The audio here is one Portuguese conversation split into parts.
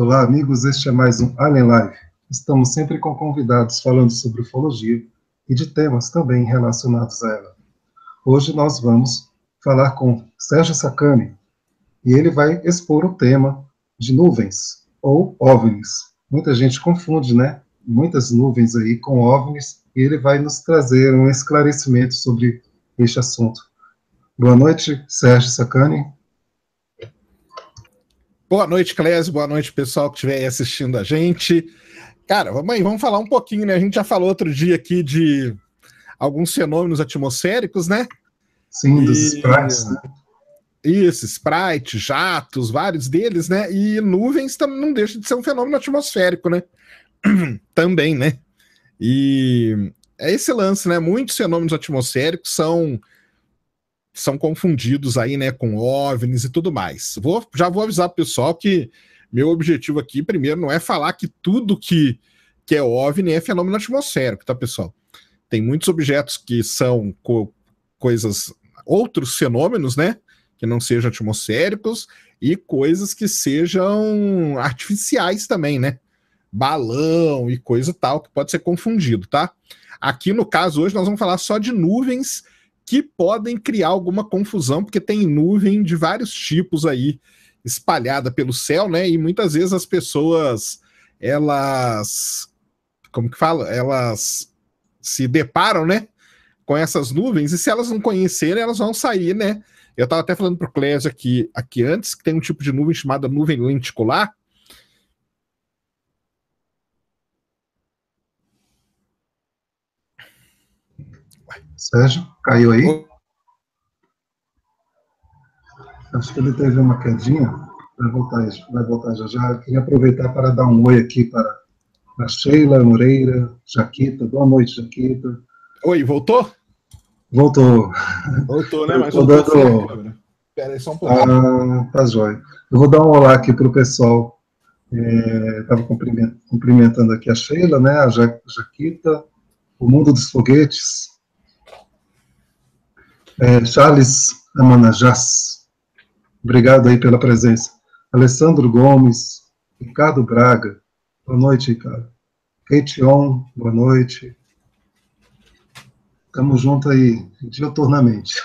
Olá, amigos, este é mais um Alien Live. Estamos sempre com convidados falando sobre ufologia e de temas também relacionados a ela. Hoje nós vamos falar com Sérgio Sacani e ele vai expor o tema de nuvens ou OVNIs. Muita gente confunde, né? Muitas nuvens aí com OVNIs e ele vai nos trazer um esclarecimento sobre este assunto. Boa noite, Sérgio Sacani. Boa noite, Clésio. Boa noite, pessoal que estiver assistindo a gente. Cara, vamos aí, vamos falar um pouquinho, né? A gente já falou outro dia aqui de alguns fenômenos atmosféricos, né? Sim, e... dos sprites, né? Isso, sprite, jatos, vários deles, né? E nuvens também não deixa de ser um fenômeno atmosférico, né? também, né? E é esse lance, né? Muitos fenômenos atmosféricos são são confundidos aí, né, com OVNIs e tudo mais. Vou, já vou avisar o pessoal que meu objetivo aqui, primeiro, não é falar que tudo que, que é OVNI é fenômeno atmosférico, tá, pessoal? Tem muitos objetos que são co coisas, outros fenômenos, né, que não sejam atmosféricos e coisas que sejam artificiais também, né? Balão e coisa tal, que pode ser confundido, tá? Aqui no caso, hoje nós vamos falar só de nuvens que podem criar alguma confusão, porque tem nuvem de vários tipos aí espalhada pelo céu, né? E muitas vezes as pessoas elas como que fala? Elas se deparam, né, com essas nuvens e se elas não conhecerem, elas vão sair, né? Eu estava até falando para o Clésio aqui, aqui antes que tem um tipo de nuvem chamada nuvem lenticular, Sérgio, caiu aí? Acho que ele teve uma quedinha. Vai voltar, vai voltar já já. queria aproveitar para dar um oi aqui para, a Sheila Moreira, Jaquita. Boa noite, Jaquita. Oi, voltou? Voltou. Voltou, né? Mas voltou. Dando... Espera aí só um pouquinho. Ah, tá jóia. Eu vou dar um olá aqui para o pessoal. Estava é, cumprimentando aqui a Sheila, né? A ja Jaquita, o Mundo dos Foguetes, é, Charles Amanajás, obrigado aí pela presença. Alessandro Gomes, Ricardo Braga, boa noite, Ricardo. Keition, boa noite. Tamo junto aí, dioturnamente.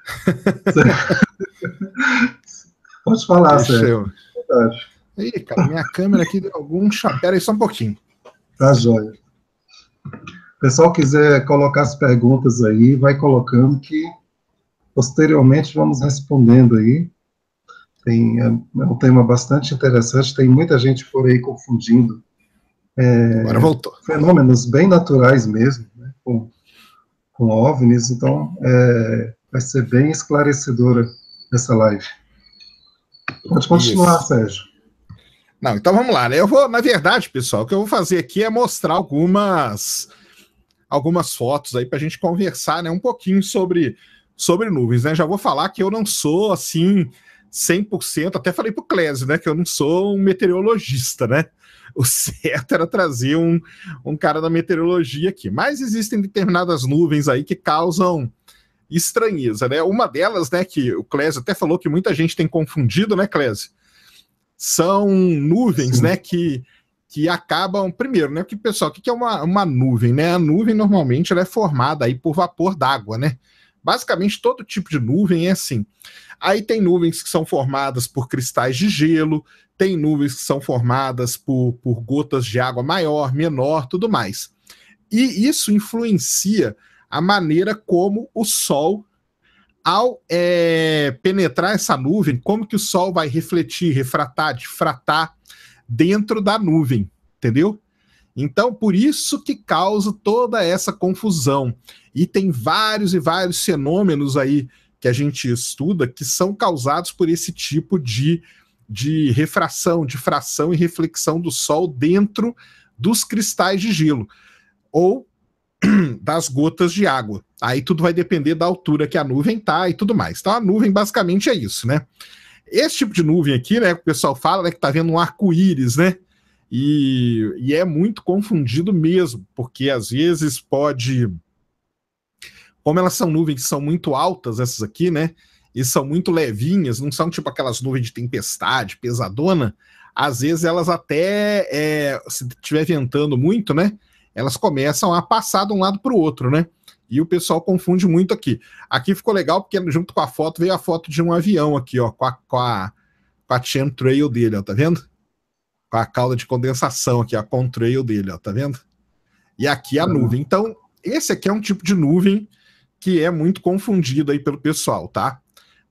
Pode falar, é Sérgio. Ih, cara, minha câmera aqui deu algum chapéu aí só um pouquinho. Tá joia o pessoal quiser colocar as perguntas aí, vai colocando que posteriormente vamos respondendo aí. Tem, é, é um tema bastante interessante, tem muita gente por aí confundindo. É, Agora voltou. Fenômenos bem naturais mesmo, né, com, com OVNIs, então é, vai ser bem esclarecedora essa live. Pode continuar, Isso. Sérgio. Não, então vamos lá, né? Eu vou, na verdade, pessoal, o que eu vou fazer aqui é mostrar algumas algumas fotos aí para a gente conversar né, um pouquinho sobre, sobre nuvens. Né? Já vou falar que eu não sou assim 100%, até falei para o Clésio né, que eu não sou um meteorologista, né? O certo era trazer um, um cara da meteorologia aqui. Mas existem determinadas nuvens aí que causam estranheza, né? Uma delas, né, que o Clésio até falou que muita gente tem confundido, né, Clésio? São nuvens, Sim. né, que que acabam. Primeiro, né? Que, pessoal, o que é uma, uma nuvem? Né? A nuvem normalmente ela é formada aí por vapor d'água, né? Basicamente, todo tipo de nuvem é assim. Aí tem nuvens que são formadas por cristais de gelo, tem nuvens que são formadas por, por gotas de água maior, menor, tudo mais. E isso influencia a maneira como o Sol, ao é, penetrar essa nuvem, como que o Sol vai refletir, refratar, difratar dentro da nuvem, entendeu? Então, por isso que causa toda essa confusão. E tem vários e vários fenômenos aí que a gente estuda que são causados por esse tipo de, de refração, difração e reflexão do Sol dentro dos cristais de gelo ou das gotas de água. Aí tudo vai depender da altura que a nuvem tá e tudo mais. Então, a nuvem basicamente é isso, né? Esse tipo de nuvem aqui, né, o pessoal fala né, que tá vendo um arco-íris, né? E, e é muito confundido mesmo, porque às vezes pode. Como elas são nuvens que são muito altas, essas aqui, né? E são muito levinhas, não são tipo aquelas nuvens de tempestade, pesadona. Às vezes elas até, é, se estiver ventando muito, né? Elas começam a passar de um lado para o outro, né? E o pessoal confunde muito aqui. Aqui ficou legal porque junto com a foto veio a foto de um avião aqui, ó, com a, com a, com a trail dele, ó, tá vendo? Com a cauda de condensação aqui, a contrail dele, ó, tá vendo? E aqui a uhum. nuvem. Então, esse aqui é um tipo de nuvem que é muito confundido aí pelo pessoal, tá?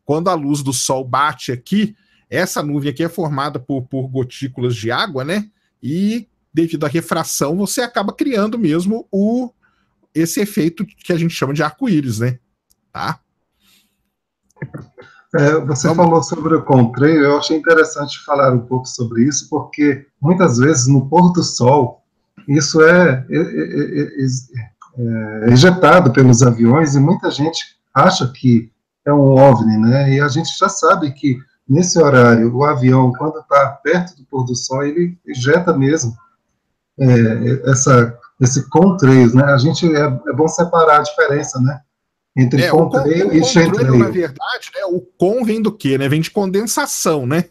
Quando a luz do sol bate aqui, essa nuvem aqui é formada por, por gotículas de água, né? E devido à refração, você acaba criando mesmo o, esse efeito que a gente chama de arco-íris, né? Tá? É, você falou sobre o contreio, eu achei interessante falar um pouco sobre isso, porque muitas vezes no pôr do sol, isso é é é, é, é, é, ejetado pelos aviões e muita gente acha que é um OVNI, né? E a gente já sabe que nesse horário, o avião, quando está perto do pôr do sol, ele ejeta mesmo essa esse contrail, né? A gente é, é, bom separar a diferença, né? Entre é, contrail e chantrail. Na verdade, né, o com vem do quê, né? Vem de condensação, né?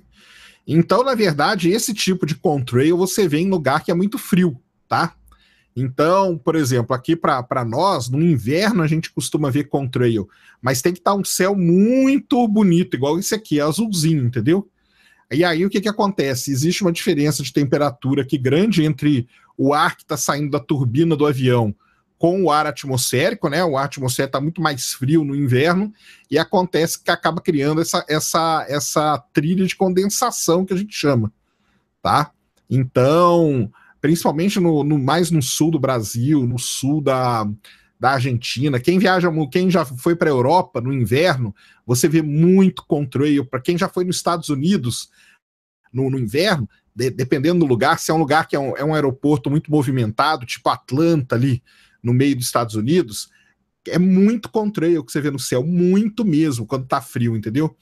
Então, na verdade, esse tipo de contrail você vê em lugar que é muito frio, tá? Então, por exemplo, aqui para nós, no inverno a gente costuma ver contrail, mas tem que estar tá um céu muito bonito, igual esse aqui, é azulzinho, entendeu? E aí o que, que acontece? Existe uma diferença de temperatura aqui grande entre o ar que está saindo da turbina do avião com o ar atmosférico, né? O ar atmosférico está muito mais frio no inverno e acontece que acaba criando essa, essa, essa trilha de condensação que a gente chama, tá? Então, principalmente no, no mais no sul do Brasil, no sul da, da Argentina. Quem viaja, quem já foi para a Europa no inverno, você vê muito contrail. Para quem já foi nos Estados Unidos no, no, inverno, de, dependendo do lugar, se é um lugar que é um, é um aeroporto muito movimentado, tipo Atlanta ali, no meio dos Estados Unidos, é muito o que você vê no céu, muito mesmo, quando tá frio, entendeu?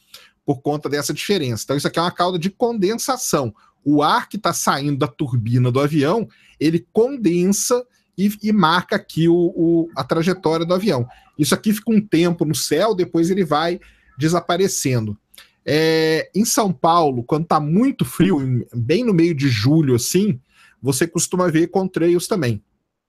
Por conta dessa diferença. Então, isso aqui é uma cauda de condensação. O ar que está saindo da turbina do avião, ele condensa e, e marca aqui o, o, a trajetória do avião. Isso aqui fica um tempo no céu, depois ele vai desaparecendo. É, em São Paulo, quando tá muito frio, bem no meio de julho, assim, você costuma ver trails também,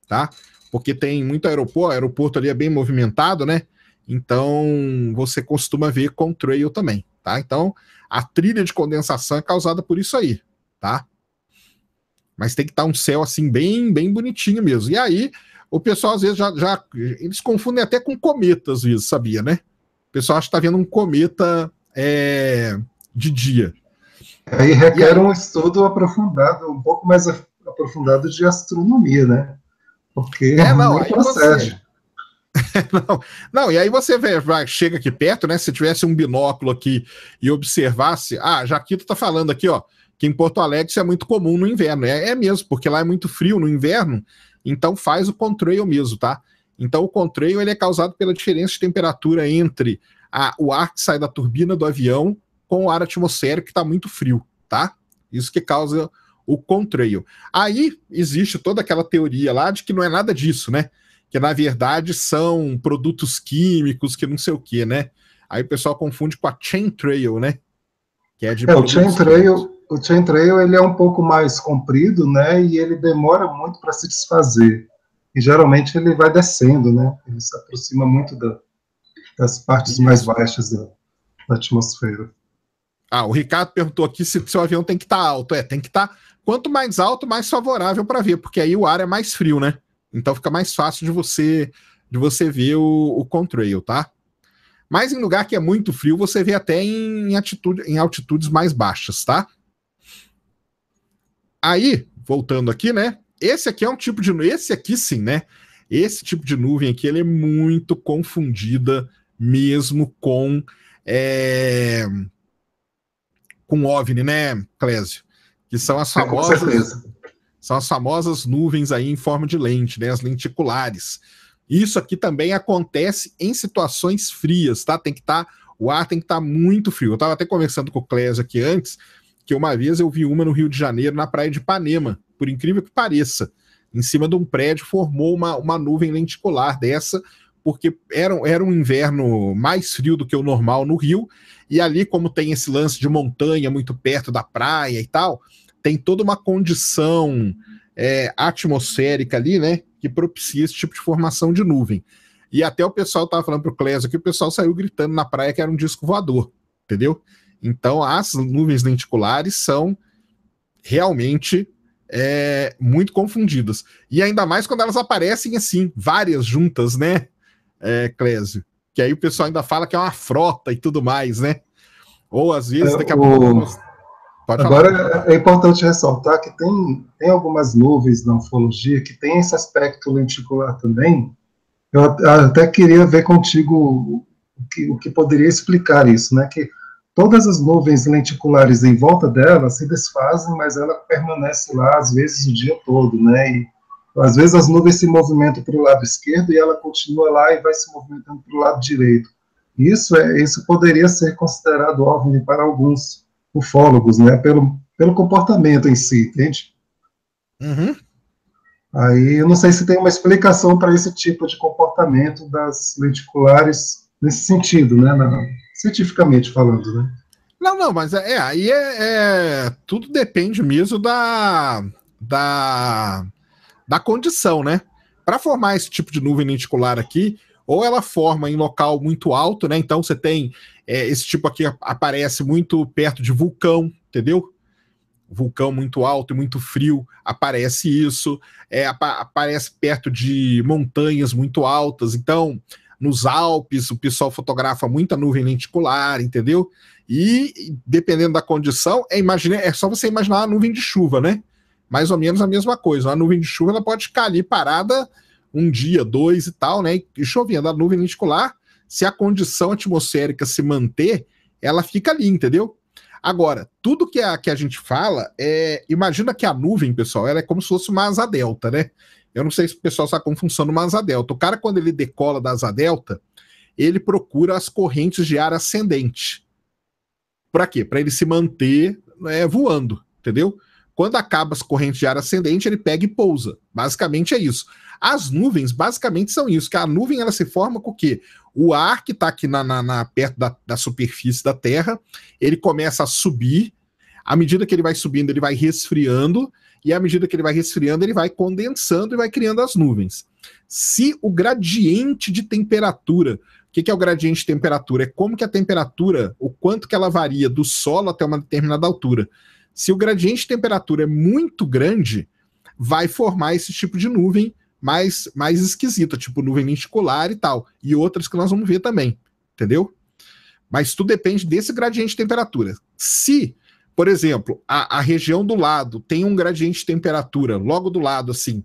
tá? Porque tem muito aeroporto, o aeroporto ali é bem movimentado, né? Então você costuma ver contrail também, tá? Então a trilha de condensação é causada por isso aí, tá? Mas tem que estar tá um céu assim bem, bem bonitinho mesmo. E aí o pessoal às vezes já, já eles confundem até com cometa às vezes, sabia, né? O pessoal acha que tá vendo um cometa é, de dia. Aí requer e, um estudo aprofundado, um pouco mais aprofundado de astronomia, né? Porque é, é não, não procede. não, não, e aí você vê, vai, chega aqui perto, né? Se tivesse um binóculo aqui e observasse, ah, Jaquito tá falando aqui, ó, que em Porto Alegre isso é muito comum no inverno. É, é mesmo, porque lá é muito frio no inverno, então faz o contrail mesmo, tá? Então o contrail ele é causado pela diferença de temperatura entre a, o ar que sai da turbina do avião com o ar atmosférico que está muito frio, tá? Isso que causa o contrail. Aí existe toda aquela teoria lá de que não é nada disso, né? Que na verdade são produtos químicos, que não sei o que, né? Aí o pessoal confunde com a chain trail, né? Que é de é, o chain trail, o chain trail ele é um pouco mais comprido, né? E ele demora muito para se desfazer. E geralmente ele vai descendo, né? Ele se aproxima muito da, as partes Isso. mais baixas da, da, atmosfera. Ah, o Ricardo perguntou aqui se seu avião tem que estar tá alto. É, tem que estar. Tá, quanto mais alto, mais favorável para ver, porque aí o ar é mais frio, né? Então fica mais fácil de você de você ver o, o contrail, tá? Mas em lugar que é muito frio, você vê até em, atitude, em altitudes mais baixas, tá? Aí, voltando aqui, né? Esse aqui é um tipo de. Esse aqui sim, né? Esse tipo de nuvem aqui ele é muito confundida mesmo com é, com OVNI, né, Clésio? Que são as é, famosas são as famosas nuvens aí em forma de lente, né, as lenticulares. Isso aqui também acontece em situações frias, tá? Tem que estar tá, o ar tem que estar tá muito frio. Eu estava até conversando com o Clésio aqui antes, que uma vez eu vi uma no Rio de Janeiro, na praia de Ipanema, por incrível que pareça. Em cima de um prédio formou uma, uma nuvem lenticular dessa, porque era, era um inverno mais frio do que o normal no Rio, e ali, como tem esse lance de montanha muito perto da praia e tal, tem toda uma condição é, atmosférica ali, né, que propicia esse tipo de formação de nuvem. E até o pessoal tava falando pro Clésio que o pessoal saiu gritando na praia que era um disco voador, entendeu? Então, as nuvens lenticulares são realmente é, muito confundidas. E ainda mais quando elas aparecem assim, várias juntas, né? é, Clésio? Que aí o pessoal ainda fala que é uma frota e tudo mais, né? Ou às vezes é, daqui a pouco. Agora é importante ressaltar que tem, tem algumas nuvens na ufologia que tem esse aspecto lenticular também. Eu até queria ver contigo o que, o que poderia explicar isso, né? Que todas as nuvens lenticulares em volta dela se desfazem, mas ela permanece lá às vezes o dia todo, né? E às vezes as nuvens se movimentam para o lado esquerdo e ela continua lá e vai se movimentando para o lado direito. Isso é, isso poderia ser considerado óbvio para alguns ufólogos, né? Pelo, pelo comportamento em si, entende? Uhum. Aí eu não sei se tem uma explicação para esse tipo de comportamento das lenticulares nesse sentido, né? Na, cientificamente falando, né? Não, não, mas é, é aí é, é, tudo depende mesmo da da da condição, né? Para formar esse tipo de nuvem lenticular aqui, ou ela forma em local muito alto, né? Então você tem é, esse tipo aqui aparece muito perto de vulcão, entendeu? Vulcão muito alto e muito frio, aparece isso, é, ap aparece perto de montanhas muito altas, então nos Alpes o pessoal fotografa muita nuvem lenticular, entendeu? E dependendo da condição, é, imagine, é só você imaginar a nuvem de chuva, né? mais ou menos a mesma coisa. Uma nuvem de chuva ela pode ficar ali parada um dia, dois e tal, né? E chovendo. A nuvem lenticular, se a condição atmosférica se manter, ela fica ali, entendeu? Agora, tudo que a, que a gente fala é. Imagina que a nuvem, pessoal, ela é como se fosse uma asa delta, né? Eu não sei se o pessoal sabe como funciona uma asa delta. O cara, quando ele decola da asa delta, ele procura as correntes de ar ascendente. Para quê? Para ele se manter né, voando, entendeu? Quando acaba as correntes de ar ascendente, ele pega e pousa. Basicamente é isso. As nuvens, basicamente, são isso. Que a nuvem ela se forma com o quê? O ar que está aqui na, na, na perto da, da superfície da Terra, ele começa a subir. À medida que ele vai subindo, ele vai resfriando e à medida que ele vai resfriando, ele vai condensando e vai criando as nuvens. Se o gradiente de temperatura, o que, que é o gradiente de temperatura? É como que a temperatura, o quanto que ela varia do solo até uma determinada altura. Se o gradiente de temperatura é muito grande, vai formar esse tipo de nuvem mais, mais esquisita, tipo nuvem lenticular e tal, e outras que nós vamos ver também, entendeu? Mas tudo depende desse gradiente de temperatura. Se, por exemplo, a, a região do lado tem um gradiente de temperatura logo do lado, assim,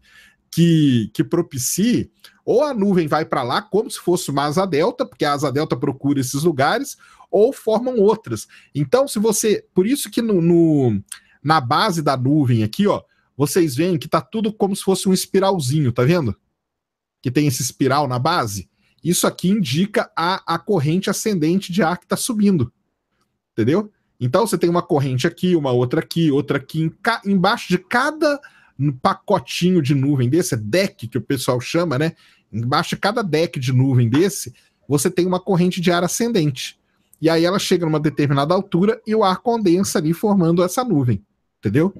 que, que propicie ou a nuvem vai para lá como se fosse uma asa delta, porque a asa delta procura esses lugares, ou formam outras. Então, se você. Por isso que no, no na base da nuvem aqui, ó, vocês veem que tá tudo como se fosse um espiralzinho, tá vendo? Que tem esse espiral na base. Isso aqui indica a, a corrente ascendente de ar que está subindo. Entendeu? Então você tem uma corrente aqui, uma outra aqui, outra aqui. Em ca... Embaixo de cada no pacotinho de nuvem desse, é deck que o pessoal chama, né? Embaixo de cada deck de nuvem desse, você tem uma corrente de ar ascendente. E aí ela chega numa determinada altura e o ar condensa ali formando essa nuvem, entendeu?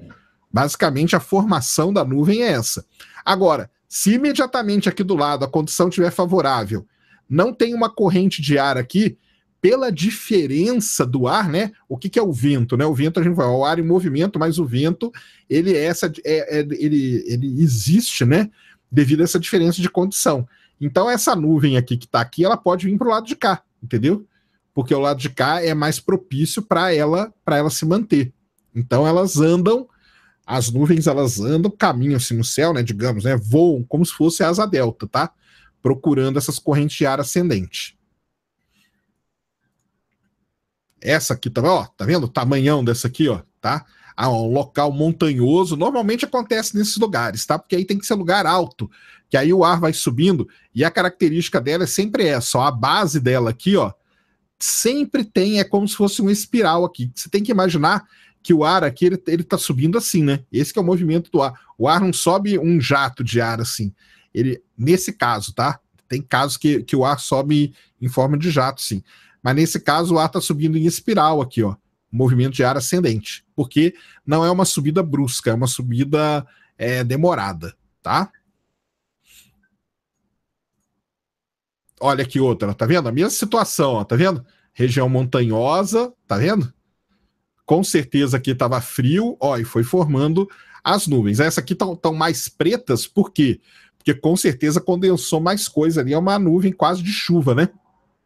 Basicamente a formação da nuvem é essa. Agora, se imediatamente aqui do lado a condição estiver favorável, não tem uma corrente de ar aqui, pela diferença do ar, né? O que, que é o vento, né? O vento a gente vai, é o ar em movimento, mas o vento ele é essa, é, é, ele, ele existe, né? Devido a essa diferença de condição. Então essa nuvem aqui que está aqui, ela pode vir para o lado de cá, entendeu? Porque o lado de cá é mais propício para ela, para ela se manter. Então elas andam, as nuvens elas andam, caminham assim no céu, né? Digamos, né? Voam como se fosse asa delta, tá? Procurando essas correntes de ar ascendente. Essa aqui também, ó, tá vendo? O tamanhão dessa aqui, ó, tá? Ah, um local montanhoso, normalmente acontece nesses lugares, tá? Porque aí tem que ser lugar alto, que aí o ar vai subindo, e a característica dela é sempre essa, ó, a base dela aqui, ó, sempre tem, é como se fosse um espiral aqui. Você tem que imaginar que o ar aqui, ele, ele tá subindo assim, né? Esse é o movimento do ar. O ar não sobe um jato de ar assim. Ele, nesse caso, tá? Tem casos que, que o ar sobe em forma de jato, sim. Mas nesse caso, o ar está subindo em espiral aqui, ó. Movimento de ar ascendente. Porque não é uma subida brusca, é uma subida é, demorada, tá? Olha aqui outra, tá vendo? A mesma situação, ó, tá vendo? Região montanhosa, tá vendo? Com certeza aqui estava frio, ó, e foi formando as nuvens. Essa aqui estão mais pretas, por quê? Porque com certeza condensou mais coisa ali, é uma nuvem quase de chuva, né?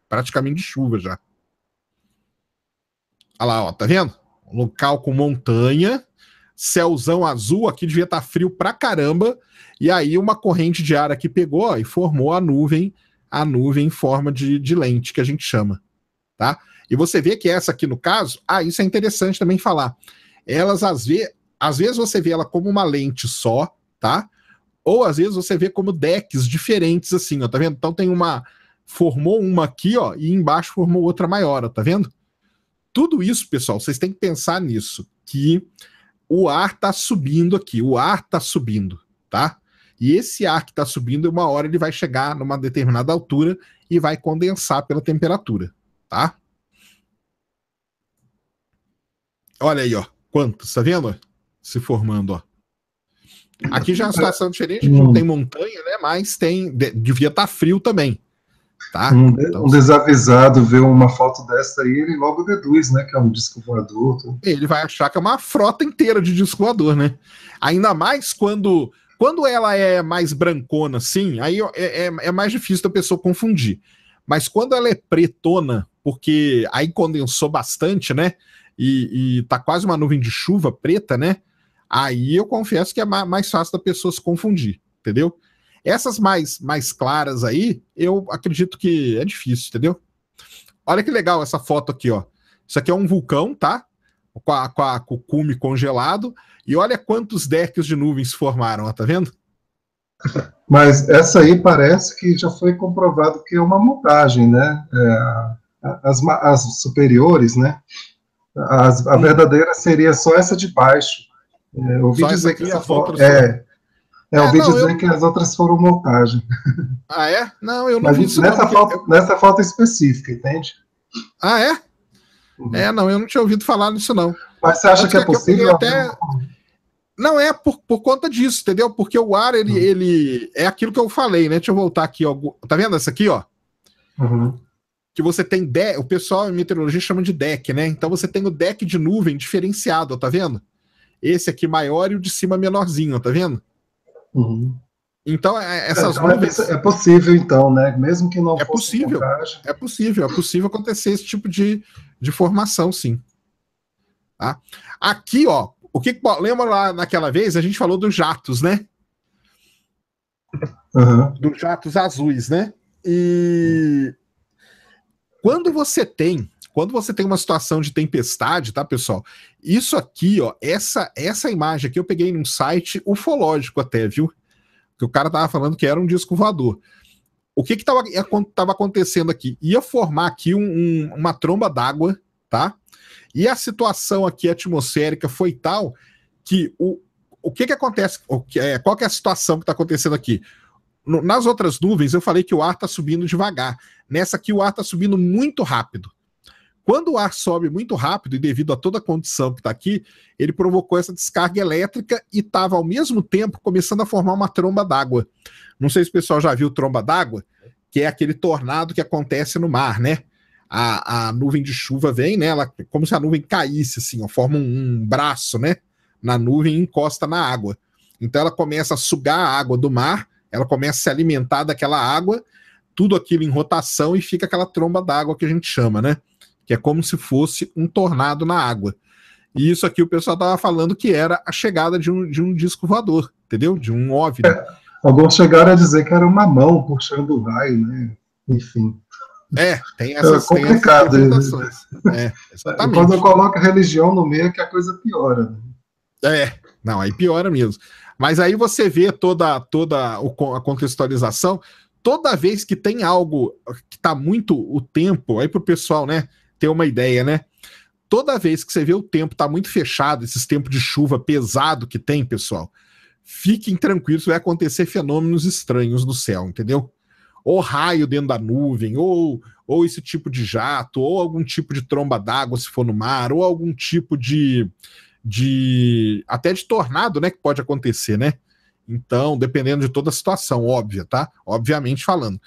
praticamente de chuva já. Olha lá, ó, tá vendo? local com montanha, céuzão azul, aqui devia estar tá frio pra caramba, e aí uma corrente de ar aqui pegou ó, e formou a nuvem, a nuvem em forma de, de lente, que a gente chama, tá? E você vê que essa aqui no caso, ah, isso é interessante também falar. Elas às vezes, às vezes você vê ela como uma lente só, tá? Ou às vezes você vê como decks diferentes assim, ó, tá vendo? Então tem uma formou uma aqui, ó, e embaixo formou outra maior, ó, tá vendo? Tudo isso, pessoal, vocês têm que pensar nisso, que o ar tá subindo aqui, o ar tá subindo, tá? E esse ar que está subindo, uma hora ele vai chegar numa determinada altura e vai condensar pela temperatura, tá? Olha aí, ó, quantos, tá vendo? Se formando, ó. Aqui já é uma situação diferente, a gente não tem montanha, né? Mas tem. Devia estar tá frio também. Tá? Um, então, um desavisado vê uma foto dessa aí, ele logo deduz, né, que é um disco voador. Ele vai achar que é uma frota inteira de disco voador, né? Ainda mais quando quando ela é mais brancona, assim, aí é, é, é mais difícil da pessoa confundir. Mas quando ela é pretona, porque aí condensou bastante, né? E, e tá quase uma nuvem de chuva preta, né? Aí eu confesso que é mais fácil da pessoa se confundir, entendeu? Essas mais, mais claras aí, eu acredito que é difícil, entendeu? Olha que legal essa foto aqui, ó. Isso aqui é um vulcão, tá? Com, a, com, a, com o cume congelado. E olha quantos decks de nuvens formaram, ó, tá vendo? Mas essa aí parece que já foi comprovado que é uma montagem, né? É, as, as, superiores, né? As, a verdadeira seria só essa de baixo. É, eu ouvi só dizer que essa foto, é, é, é, eu ouvi não, dizer eu... que as outras foram montagem. Ah, é? Não, eu não vi isso. Nessa, não, falta, eu... nessa foto específica, entende? Ah, é? Uhum. É, não, eu não tinha ouvido falar nisso, não. Mas você acha que é, possível? Até... Não, é por, por conta disso, entendeu? Porque o ar, ele, uhum. ele. É aquilo que eu falei, né? Deixa eu voltar aqui, ó. Tá vendo essa aqui, ó? Uhum. Que você tem deck. O pessoal em meteorologia chama de deck, né? Então você tem o deck de nuvem diferenciado, ó, tá vendo? Esse aqui maior e o de cima menorzinho, ó, tá vendo? Uhum. Então, é, é, essas ondas... Então, é, é possível, então, né? Mesmo que não é possível, contagem... É possível, é possível acontecer esse tipo de, de formação, sim. Tá? Aqui, ó, o que lembra lá naquela vez, a gente falou dos jatos, né? Uhum. Dos jatos azuis, né? E quando você tem quando você tem uma situação de tempestade, tá, pessoal? Isso aqui, ó, essa essa imagem aqui eu peguei num site ufológico até, viu? Que o cara tava falando que era um disco voador. O que que tava, tava acontecendo aqui? Ia formar aqui um, um, uma tromba d'água, tá? E a situação aqui atmosférica foi tal que o, o que que acontece, o que, é, qual que é a situação que tá acontecendo aqui? nas outras nuvens eu falei que o ar está subindo devagar. Nessa aqui o ar está subindo muito rápido. Quando o ar sobe muito rápido e devido a toda a condição que está aqui, ele provocou essa descarga elétrica e estava ao mesmo tempo começando a formar uma tromba d'água. Não sei se o pessoal já viu tromba d'água, que é aquele tornado que acontece no mar, né? A, a nuvem de chuva vem, né? Ela, como se a nuvem caísse, assim, ó, forma um, um braço, né? Na nuvem e encosta na água. Então ela começa a sugar a água do mar, ela começa a se alimentar daquela água, tudo aquilo em rotação e fica aquela tromba d'água que a gente chama, né? que é como se fosse um tornado na água. E isso aqui o pessoal tava falando que era a chegada de um, de um disco voador, entendeu? De um OVNI. É, alguns chegaram a dizer que era uma mão puxando o raio, né? Enfim. É, tem essas, é complicado, tem essas né? é, exatamente. Quando eu coloco a religião no meio, é que a coisa piora. Né? É, não, aí piora mesmo. Mas aí você vê toda, toda a contextualização. Toda vez que tem algo que está muito o tempo, aí para o pessoal, né? ter uma ideia, né? Toda vez que você vê o tempo tá muito fechado, esses tempos de chuva pesado que tem, pessoal, fiquem tranquilos, vai acontecer fenômenos estranhos no céu, entendeu? Ou raio dentro da nuvem, ou, ou esse tipo de jato, ou algum tipo de tromba d'água se for no mar, ou algum tipo de, de. até de tornado, né? Que pode acontecer, né? Então, dependendo de toda a situação, óbvia, tá? Obviamente falando.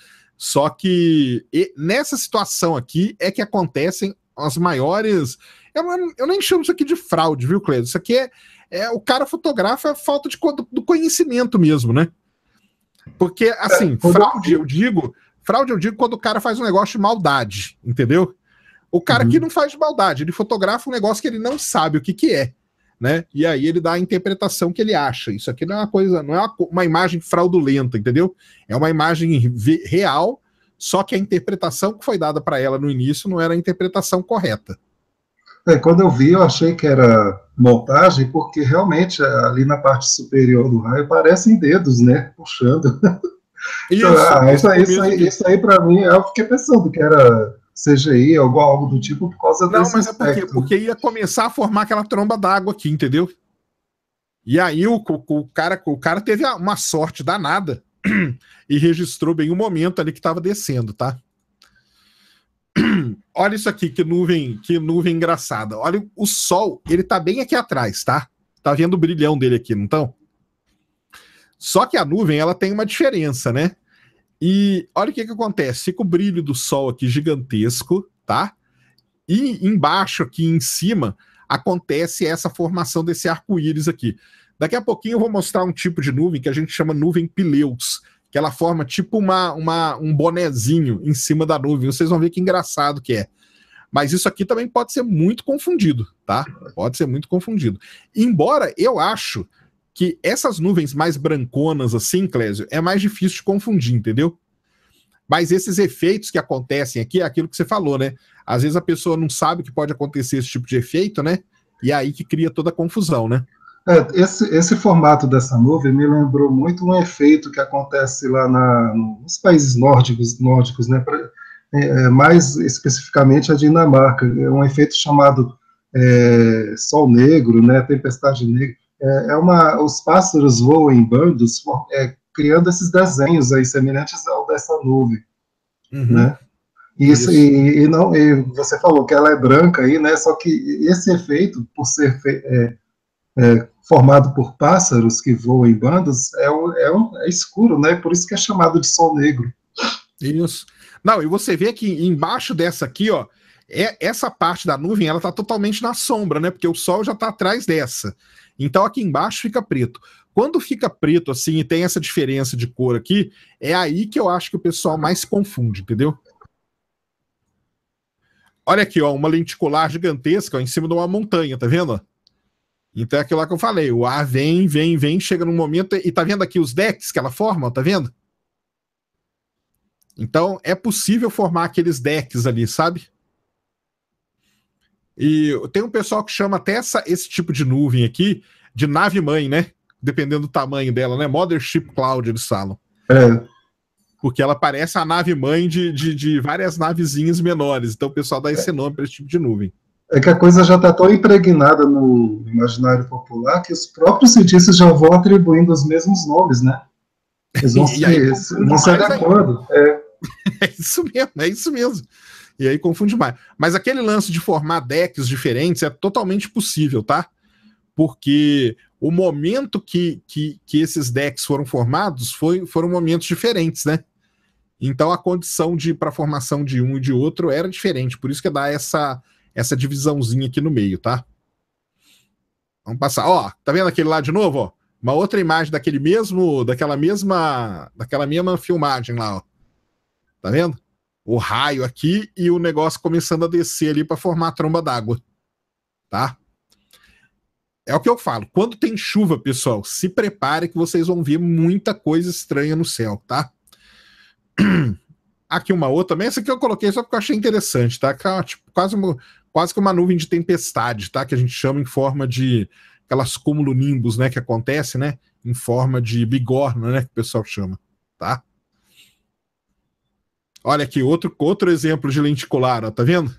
Só que nessa situação aqui é que acontecem as maiores. Eu, eu nem chamo isso aqui de fraude, viu, Cleide? Isso aqui é, é o cara fotografa falta de, do conhecimento mesmo, né? Porque, é, assim, é, fraude eu digo, fraude eu digo quando o cara faz um negócio de maldade, entendeu? O cara uhum. que não faz de maldade, ele fotografa um negócio que ele não sabe o que, que é né? E aí ele dá a interpretação que ele acha. Isso aqui não é uma coisa, não é uma, uma imagem fraudulenta, entendeu? É uma imagem real, só que a interpretação que foi dada para ela no início não era a interpretação correta. É, quando eu vi, eu achei que era montagem, porque realmente ali na parte superior do raio parecem dedos, né? Puxando. Isso, então, ah, isso, isso, isso, aí, aí para mim, eu fiquei pensando que era CGI é ou algo do tipo por causa Não, mas aspecto. é porque, porque ia começar a formar aquela tromba d'água aqui, entendeu? E aí o, o, o, cara, o cara teve uma sorte danada e registrou bem o momento ali que estava descendo, tá? Olha isso aqui, que nuvem, que nuvem engraçada. Olha o sol, ele tá bem aqui atrás, tá? Tá vendo o brilhão dele aqui, não estão? Só que a nuvem, ela tem uma diferença, né? E olha o que, que acontece: fica o brilho do sol aqui gigantesco, tá? E embaixo, aqui em cima, acontece essa formação desse arco-íris aqui. Daqui a pouquinho eu vou mostrar um tipo de nuvem que a gente chama nuvem Pileus, que ela forma tipo uma, uma, um bonezinho em cima da nuvem. Vocês vão ver que engraçado que é. Mas isso aqui também pode ser muito confundido, tá? Pode ser muito confundido. Embora eu acho que essas nuvens mais branconas, assim, Clésio, é mais difícil de confundir, entendeu? Mas esses efeitos que acontecem aqui é aquilo que você falou, né? Às vezes a pessoa não sabe que pode acontecer esse tipo de efeito, né? E é aí que cria toda a confusão, né? É, esse, esse formato dessa nuvem me lembrou muito um efeito que acontece lá na, nos países nórdicos, nórdicos né? Pra, é, é, mais especificamente a Dinamarca. É um efeito chamado é, sol negro, né? Tempestade negra é, é uma, os pássaros voam em bandos, é, criando esses desenhos aí semelhantes ao dessa nuvem, uhum. né? Isso, Isso. E, e, não, e você falou que ela é branca aí, né? Só que esse efeito, por ser fe, é, é, formado por pássaros que voam em bandos, é, é, é escuro, né? Por isso que é chamado de sol negro. Isso. Não, e você vê que embaixo dessa aqui, ó, é, essa parte da nuvem, ela tá totalmente na sombra, né? Porque o sol já tá atrás dessa. Então aqui embaixo fica preto. Quando fica preto assim e tem essa diferença de cor aqui, é aí que eu acho que o pessoal mais se confunde, entendeu? Olha aqui, ó, uma lenticular gigantesca ó, em cima de uma montanha, tá vendo? Então é aquilo lá que eu falei, o ar vem, vem, vem, chega num momento e tá vendo aqui os decks que ela forma, tá vendo? Então é possível formar aqueles decks ali, sabe? E tem um pessoal que chama até essa, esse tipo de nuvem aqui de nave-mãe, né? Dependendo do tamanho dela, né? Mothership Cloud, eles falam. É. Porque ela parece a nave-mãe de, de, de, várias navezinhas menores. Então o pessoal dá esse nome para esse tipo de nuvem. É que a coisa já está tão impregnada no imaginário popular que os próprios cientistas já vão atribuindo os mesmos nomes, né? Eles vão, se, aí, vão se É. é isso mesmo, é isso mesmo. E aí confunde mais. Mas aquele lance de formar decks diferentes é totalmente possível, tá? Porque o momento que, que, que esses decks foram formados foi, foram momentos diferentes, né? Então a condição de para formação de um e de outro era diferente, por isso que dá essa essa divisãozinha aqui no meio, tá? Vamos passar. Ó, tá vendo aquele lá de novo, ó? Uma outra imagem daquele mesmo, daquela mesma, daquela mesma filmagem lá, ó. Tá vendo? o raio aqui e o negócio começando a descer ali para formar a tromba d'água, tá? É o que eu falo. Quando tem chuva, pessoal, se prepare que vocês vão ver muita coisa estranha no céu, tá? Aqui uma outra, também essa que eu coloquei só porque eu achei interessante, tá? Que é tipo, quase, uma, quase que uma nuvem de tempestade, tá? Que a gente chama em forma de aquelas cúmulo nimbus, né? Que acontece, né? Em forma de bigorna, né? Que o pessoal chama, tá? Olha aqui, outro, outro exemplo de lenticular, ó, tá vendo?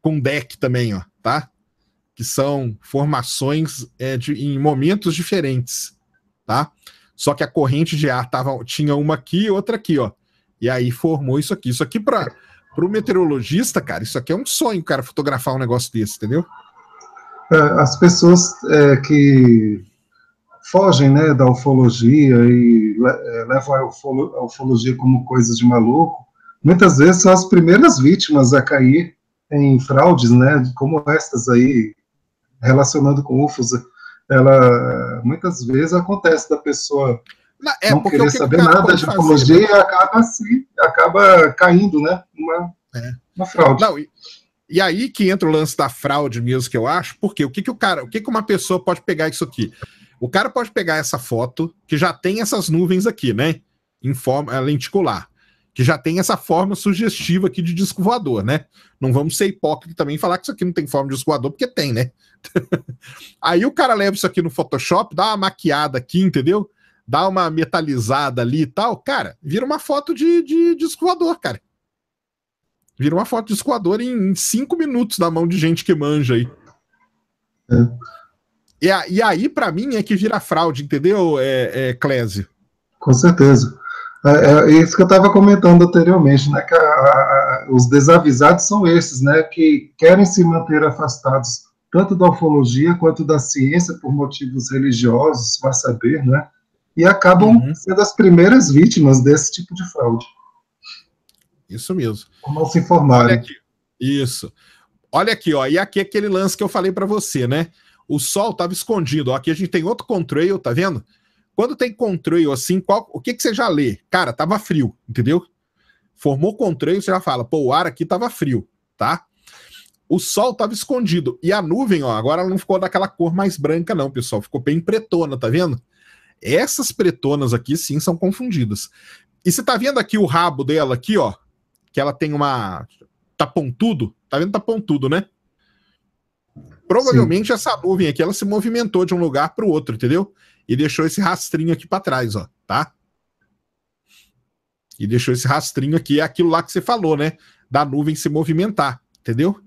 Com deck também, ó, tá? Que são formações é, de, em momentos diferentes, tá? Só que a corrente de ar tava, tinha uma aqui e outra aqui, ó. E aí formou isso aqui. Isso aqui para o meteorologista, cara, isso aqui é um sonho, cara, fotografar um negócio desse, entendeu? É, as pessoas é, que fogem né, da ufologia e eh, levam a, ufolo, a ufologia como coisa de maluco, muitas vezes são as primeiras vítimas a cair em fraudes, né, como essas aí, relacionando com UFOs, ela eh, muitas vezes acontece da pessoa não, é, não querer que saber nada de fazer, ufologia né? e acaba, assim, acaba caindo, né, uma, é. uma fraude. Não, e... E aí que entra o lance da fraude mesmo, que eu acho, porque o que, que o cara, o que, que uma pessoa pode pegar isso aqui? O cara pode pegar essa foto, que já tem essas nuvens aqui, né? Em forma é lenticular. Que já tem essa forma sugestiva aqui de disco voador, né? Não vamos ser hipócritas também e falar que isso aqui não tem forma de disco voador, porque tem, né? Aí o cara leva isso aqui no Photoshop, dá uma maquiada aqui, entendeu? Dá uma metalizada ali e tal. Cara, vira uma foto de, de, de disco voador, cara. Vira uma foto de disco voador em, em cinco minutos na mão de gente que manja aí. É. E, é, a, e aí, para mim, é que vira fraude, entendeu, é, é, Clésio? Com certeza. É, é, é isso que eu estava comentando anteriormente, né? Que a, a, os desavisados são esses, né? Que querem se manter afastados tanto da ufologia quanto da ciência por motivos religiosos, vai saber, né? E acabam uhum. sendo as primeiras vítimas desse tipo de fraude. Isso mesmo. Como não se informarem. Olha aqui. Isso. Olha aqui, ó. E aqui é aquele lance que eu falei para você, né? o sol estava escondido. Ó, aqui a gente tem outro contrail, tá vendo? Quando tem contrail assim, qual, o que, que você já lê? Cara, tava frio, entendeu? Formou contrail, você já fala, pô, o ar aqui tava frio, tá? O sol tava escondido. E a nuvem, ó, agora ela não ficou daquela cor mais branca, não, pessoal. Ficou bem pretona, tá vendo? Essas pretonas aqui, sim, são confundidas. E você tá vendo aqui o rabo dela aqui, ó? Que ela tem uma... Tá pontudo? Tá vendo? Tá pontudo, né? Provavelmente Sim. essa nuvem aqui, ela se movimentou de um lugar para o outro, entendeu? E deixou esse rastrinho aqui para trás, ó, tá? E deixou esse rastrinho aqui, é aquilo lá que você falou, né? Da nuvem se movimentar, entendeu?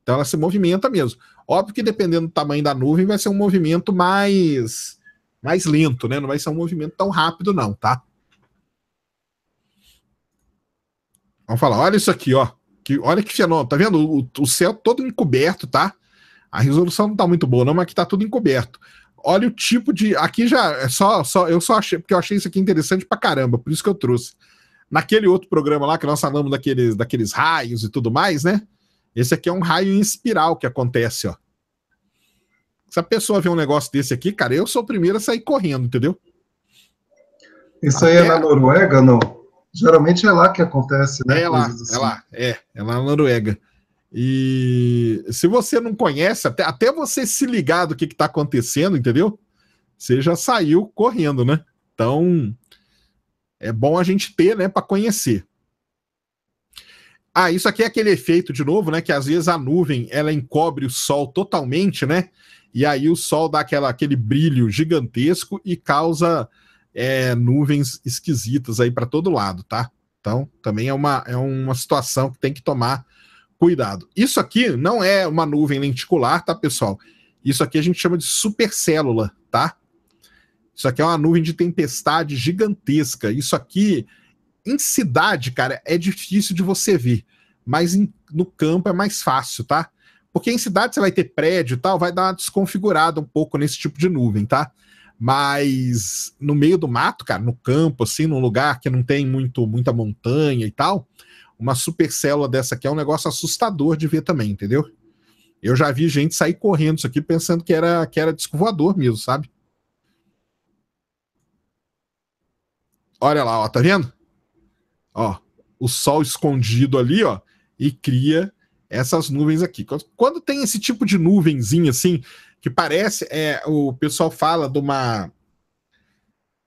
Então ela se movimenta mesmo. Óbvio que dependendo do tamanho da nuvem, vai ser um movimento mais, mais lento, né? Não vai ser um movimento tão rápido, não, tá? Vamos falar, olha isso aqui, ó. Que, olha que fenômeno, tá vendo? O, o céu todo encoberto, tá? A resolução não está muito boa, não, mas que está tudo encoberto. Olha o tipo de. Aqui já é só, só. Eu só achei, porque eu achei isso aqui interessante pra caramba, por isso que eu trouxe. Naquele outro programa lá que nós falamos daqueles, daqueles raios e tudo mais, né? Esse aqui é um raio em espiral que acontece, ó. Se a pessoa vê um negócio desse aqui, cara, eu sou o primeiro a sair correndo, entendeu? Isso Até... aí é na Noruega, não? Geralmente é lá que acontece, né? É lá, é assim. é lá, é, é lá na Noruega. E se você não conhece, até, até você se ligar do que está acontecendo, entendeu? Você já saiu correndo, né? Então, é bom a gente ter, né, para conhecer. Ah, isso aqui é aquele efeito de novo, né? Que às vezes a nuvem ela encobre o sol totalmente, né? E aí o sol dá aquela, aquele brilho gigantesco e causa é, nuvens esquisitas aí para todo lado, tá? Então também é uma, é uma situação que tem que tomar cuidado. Isso aqui não é uma nuvem lenticular, tá, pessoal? Isso aqui a gente chama de supercélula, tá? Isso aqui é uma nuvem de tempestade gigantesca. Isso aqui, em cidade, cara, é difícil de você ver. Mas em, no campo é mais fácil, tá? Porque em cidade você vai ter prédio e tal, vai dar uma desconfigurada um pouco nesse tipo de nuvem, tá? Mas no meio do mato, cara, no campo, assim, num lugar que não tem muito muita montanha e tal, uma supercélula dessa aqui é um negócio assustador de ver também, entendeu? Eu já vi gente sair correndo isso aqui pensando que era, que era disco mesmo, sabe? Olha lá, ó, tá vendo? Ó, o sol escondido ali, ó, e cria essas nuvens aqui. Quando tem esse tipo de nuvenzinha assim, que parece, é, o pessoal fala de uma.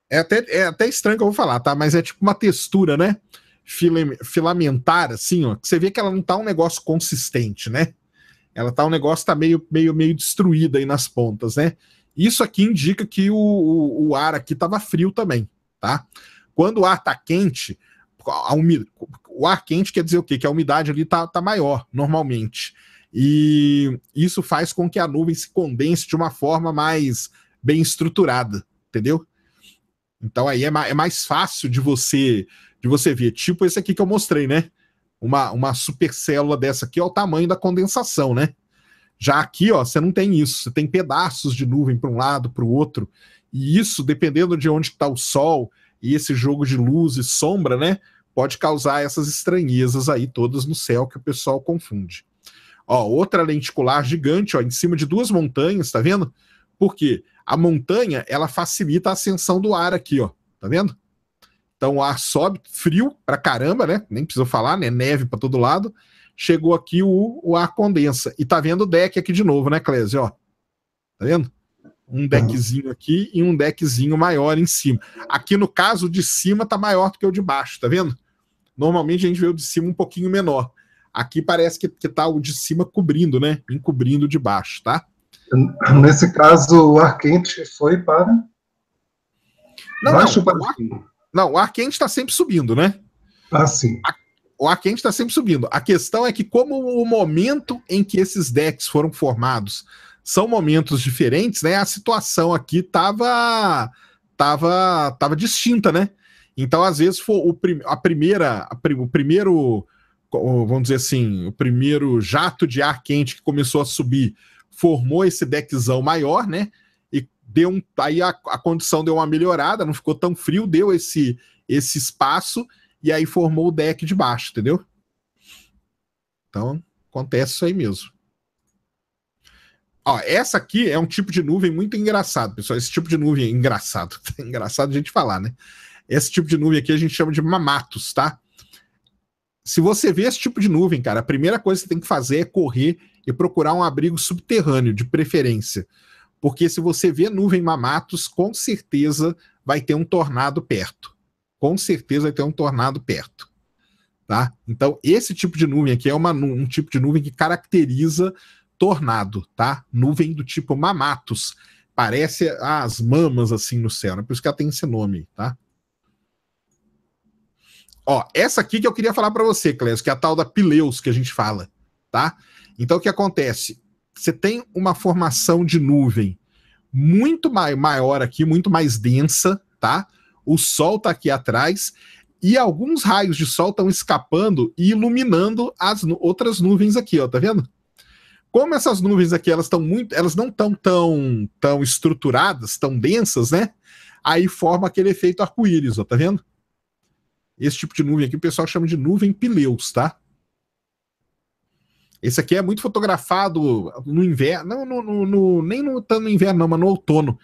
É até, é até estranho que eu vou falar, tá? Mas é tipo uma textura, né? filamentar, assim, ó, que você vê que ela não tá um negócio consistente, né? Ela tá um negócio tá meio, meio, meio destruída aí nas pontas, né? Isso aqui indica que o, o, o ar aqui tava frio também, tá? Quando o ar tá quente, a umid... o ar quente quer dizer o quê? Que a umidade ali tá, tá maior, normalmente. E isso faz com que a nuvem se condense de uma forma mais bem estruturada, entendeu? Então aí é, é mais fácil de você de você ver, tipo esse aqui que eu mostrei, né? Uma, uma supercélula dessa aqui, ó, o tamanho da condensação, né? Já aqui, ó, você não tem isso, você tem pedaços de nuvem para um lado, para o outro, e isso, dependendo de onde está o sol e esse jogo de luz e sombra, né, pode causar essas estranhezas aí todas no céu que o pessoal confunde. Ó, outra lenticular gigante, ó, em cima de duas montanhas, tá vendo? Porque a montanha, ela facilita a ascensão do ar aqui, ó, tá vendo? Então o ar sobe, frio pra caramba, né? Nem precisa falar, né? Neve para todo lado. Chegou aqui o, o ar condensa. E tá vendo o deck aqui de novo, né, Clésio? Ó. Tá vendo? Um deckzinho aqui e um deckzinho maior em cima. Aqui no caso, o de cima tá maior do que o de baixo, tá vendo? Normalmente a gente vê o de cima um pouquinho menor. Aqui parece que, que tá o de cima cobrindo, né? Encobrindo de baixo, tá? Nesse caso, o ar quente foi para. Não, baixo não, para o ar, não, o ar quente está sempre subindo, né? Ah, sim. A, o ar quente está sempre subindo. A questão é que, como o momento em que esses decks foram formados são momentos diferentes, né? A situação aqui tava, tava, tava distinta, né? Então, às vezes, foi o prim a primeira, a o primeiro, vamos dizer assim, o primeiro jato de ar quente que começou a subir formou esse deckzão maior, né? deu um, aí a, a condição deu uma melhorada, não ficou tão frio, deu esse, esse espaço e aí formou o deck de baixo, entendeu? Então, acontece isso aí mesmo. Ó, essa aqui é um tipo de nuvem muito engraçado, pessoal. Esse tipo de nuvem é engraçado. É engraçado a gente falar, né? Esse tipo de nuvem aqui a gente chama de mamatos, tá? Se você vê esse tipo de nuvem, cara, a primeira coisa que você tem que fazer é correr e procurar um abrigo subterrâneo, de preferência porque se você vê nuvem mamatos, com certeza vai ter um tornado perto. Com certeza vai ter um tornado perto. Tá? Então, esse tipo de nuvem aqui é uma, um tipo de nuvem que caracteriza tornado, tá? Nuvem do tipo mamatos. Parece as mamas assim no céu, né? Por isso que ela tem esse nome, tá? Ó, essa aqui que eu queria falar para você, Clésio, que é a tal da Pileus que a gente fala, tá? Então o que acontece? você tem uma formação de nuvem muito mai maior aqui, muito mais densa, tá? O Sol está aqui atrás e alguns raios de Sol estão escapando e iluminando as nu outras nuvens aqui, ó, tá vendo? Como essas nuvens aqui elas estão muito, elas não estão tão tão estruturadas, tão densas, né? Aí forma aquele efeito arco-íris, ó, tá vendo? Esse tipo de nuvem aqui o pessoal chama de nuvem pileus, tá? Esse aqui é muito fotografado no inverno, não, no, no, nem no, tanto no inverno, não, mas no outono.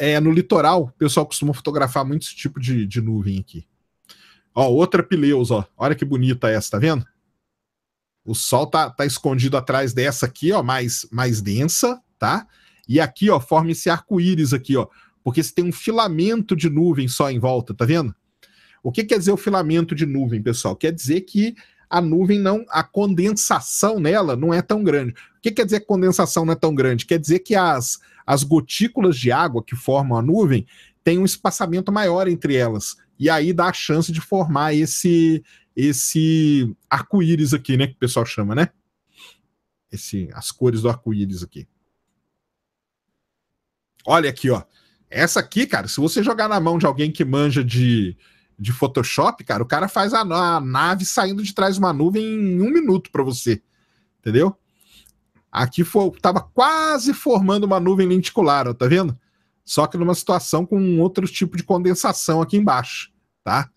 É, no litoral, o pessoal costuma fotografar muito esse tipo de, de nuvem aqui. Ó, outra Pileus, ó. Olha que bonita essa, tá vendo? O sol tá, tá escondido atrás dessa aqui, ó, mais, mais densa, tá? E aqui, ó, forma esse arco-íris aqui, ó. Porque se tem um filamento de nuvem só em volta, tá vendo? O que quer dizer o filamento de nuvem, pessoal? Quer dizer que a nuvem não, a condensação nela não é tão grande. O que quer dizer que condensação não é tão grande? Quer dizer que as, as gotículas de água que formam a nuvem têm um espaçamento maior entre elas. E aí dá a chance de formar esse esse arco-íris aqui, né? Que o pessoal chama, né? Esse, as cores do arco-íris aqui. Olha aqui, ó. Essa aqui, cara, se você jogar na mão de alguém que manja de, de Photoshop, cara, o cara faz a, a nave saindo de trás de uma nuvem em um minuto para você. Entendeu? Aqui foi, tava quase formando uma nuvem lenticular, ó, tá vendo? Só que numa situação com um outro tipo de condensação aqui embaixo, tá?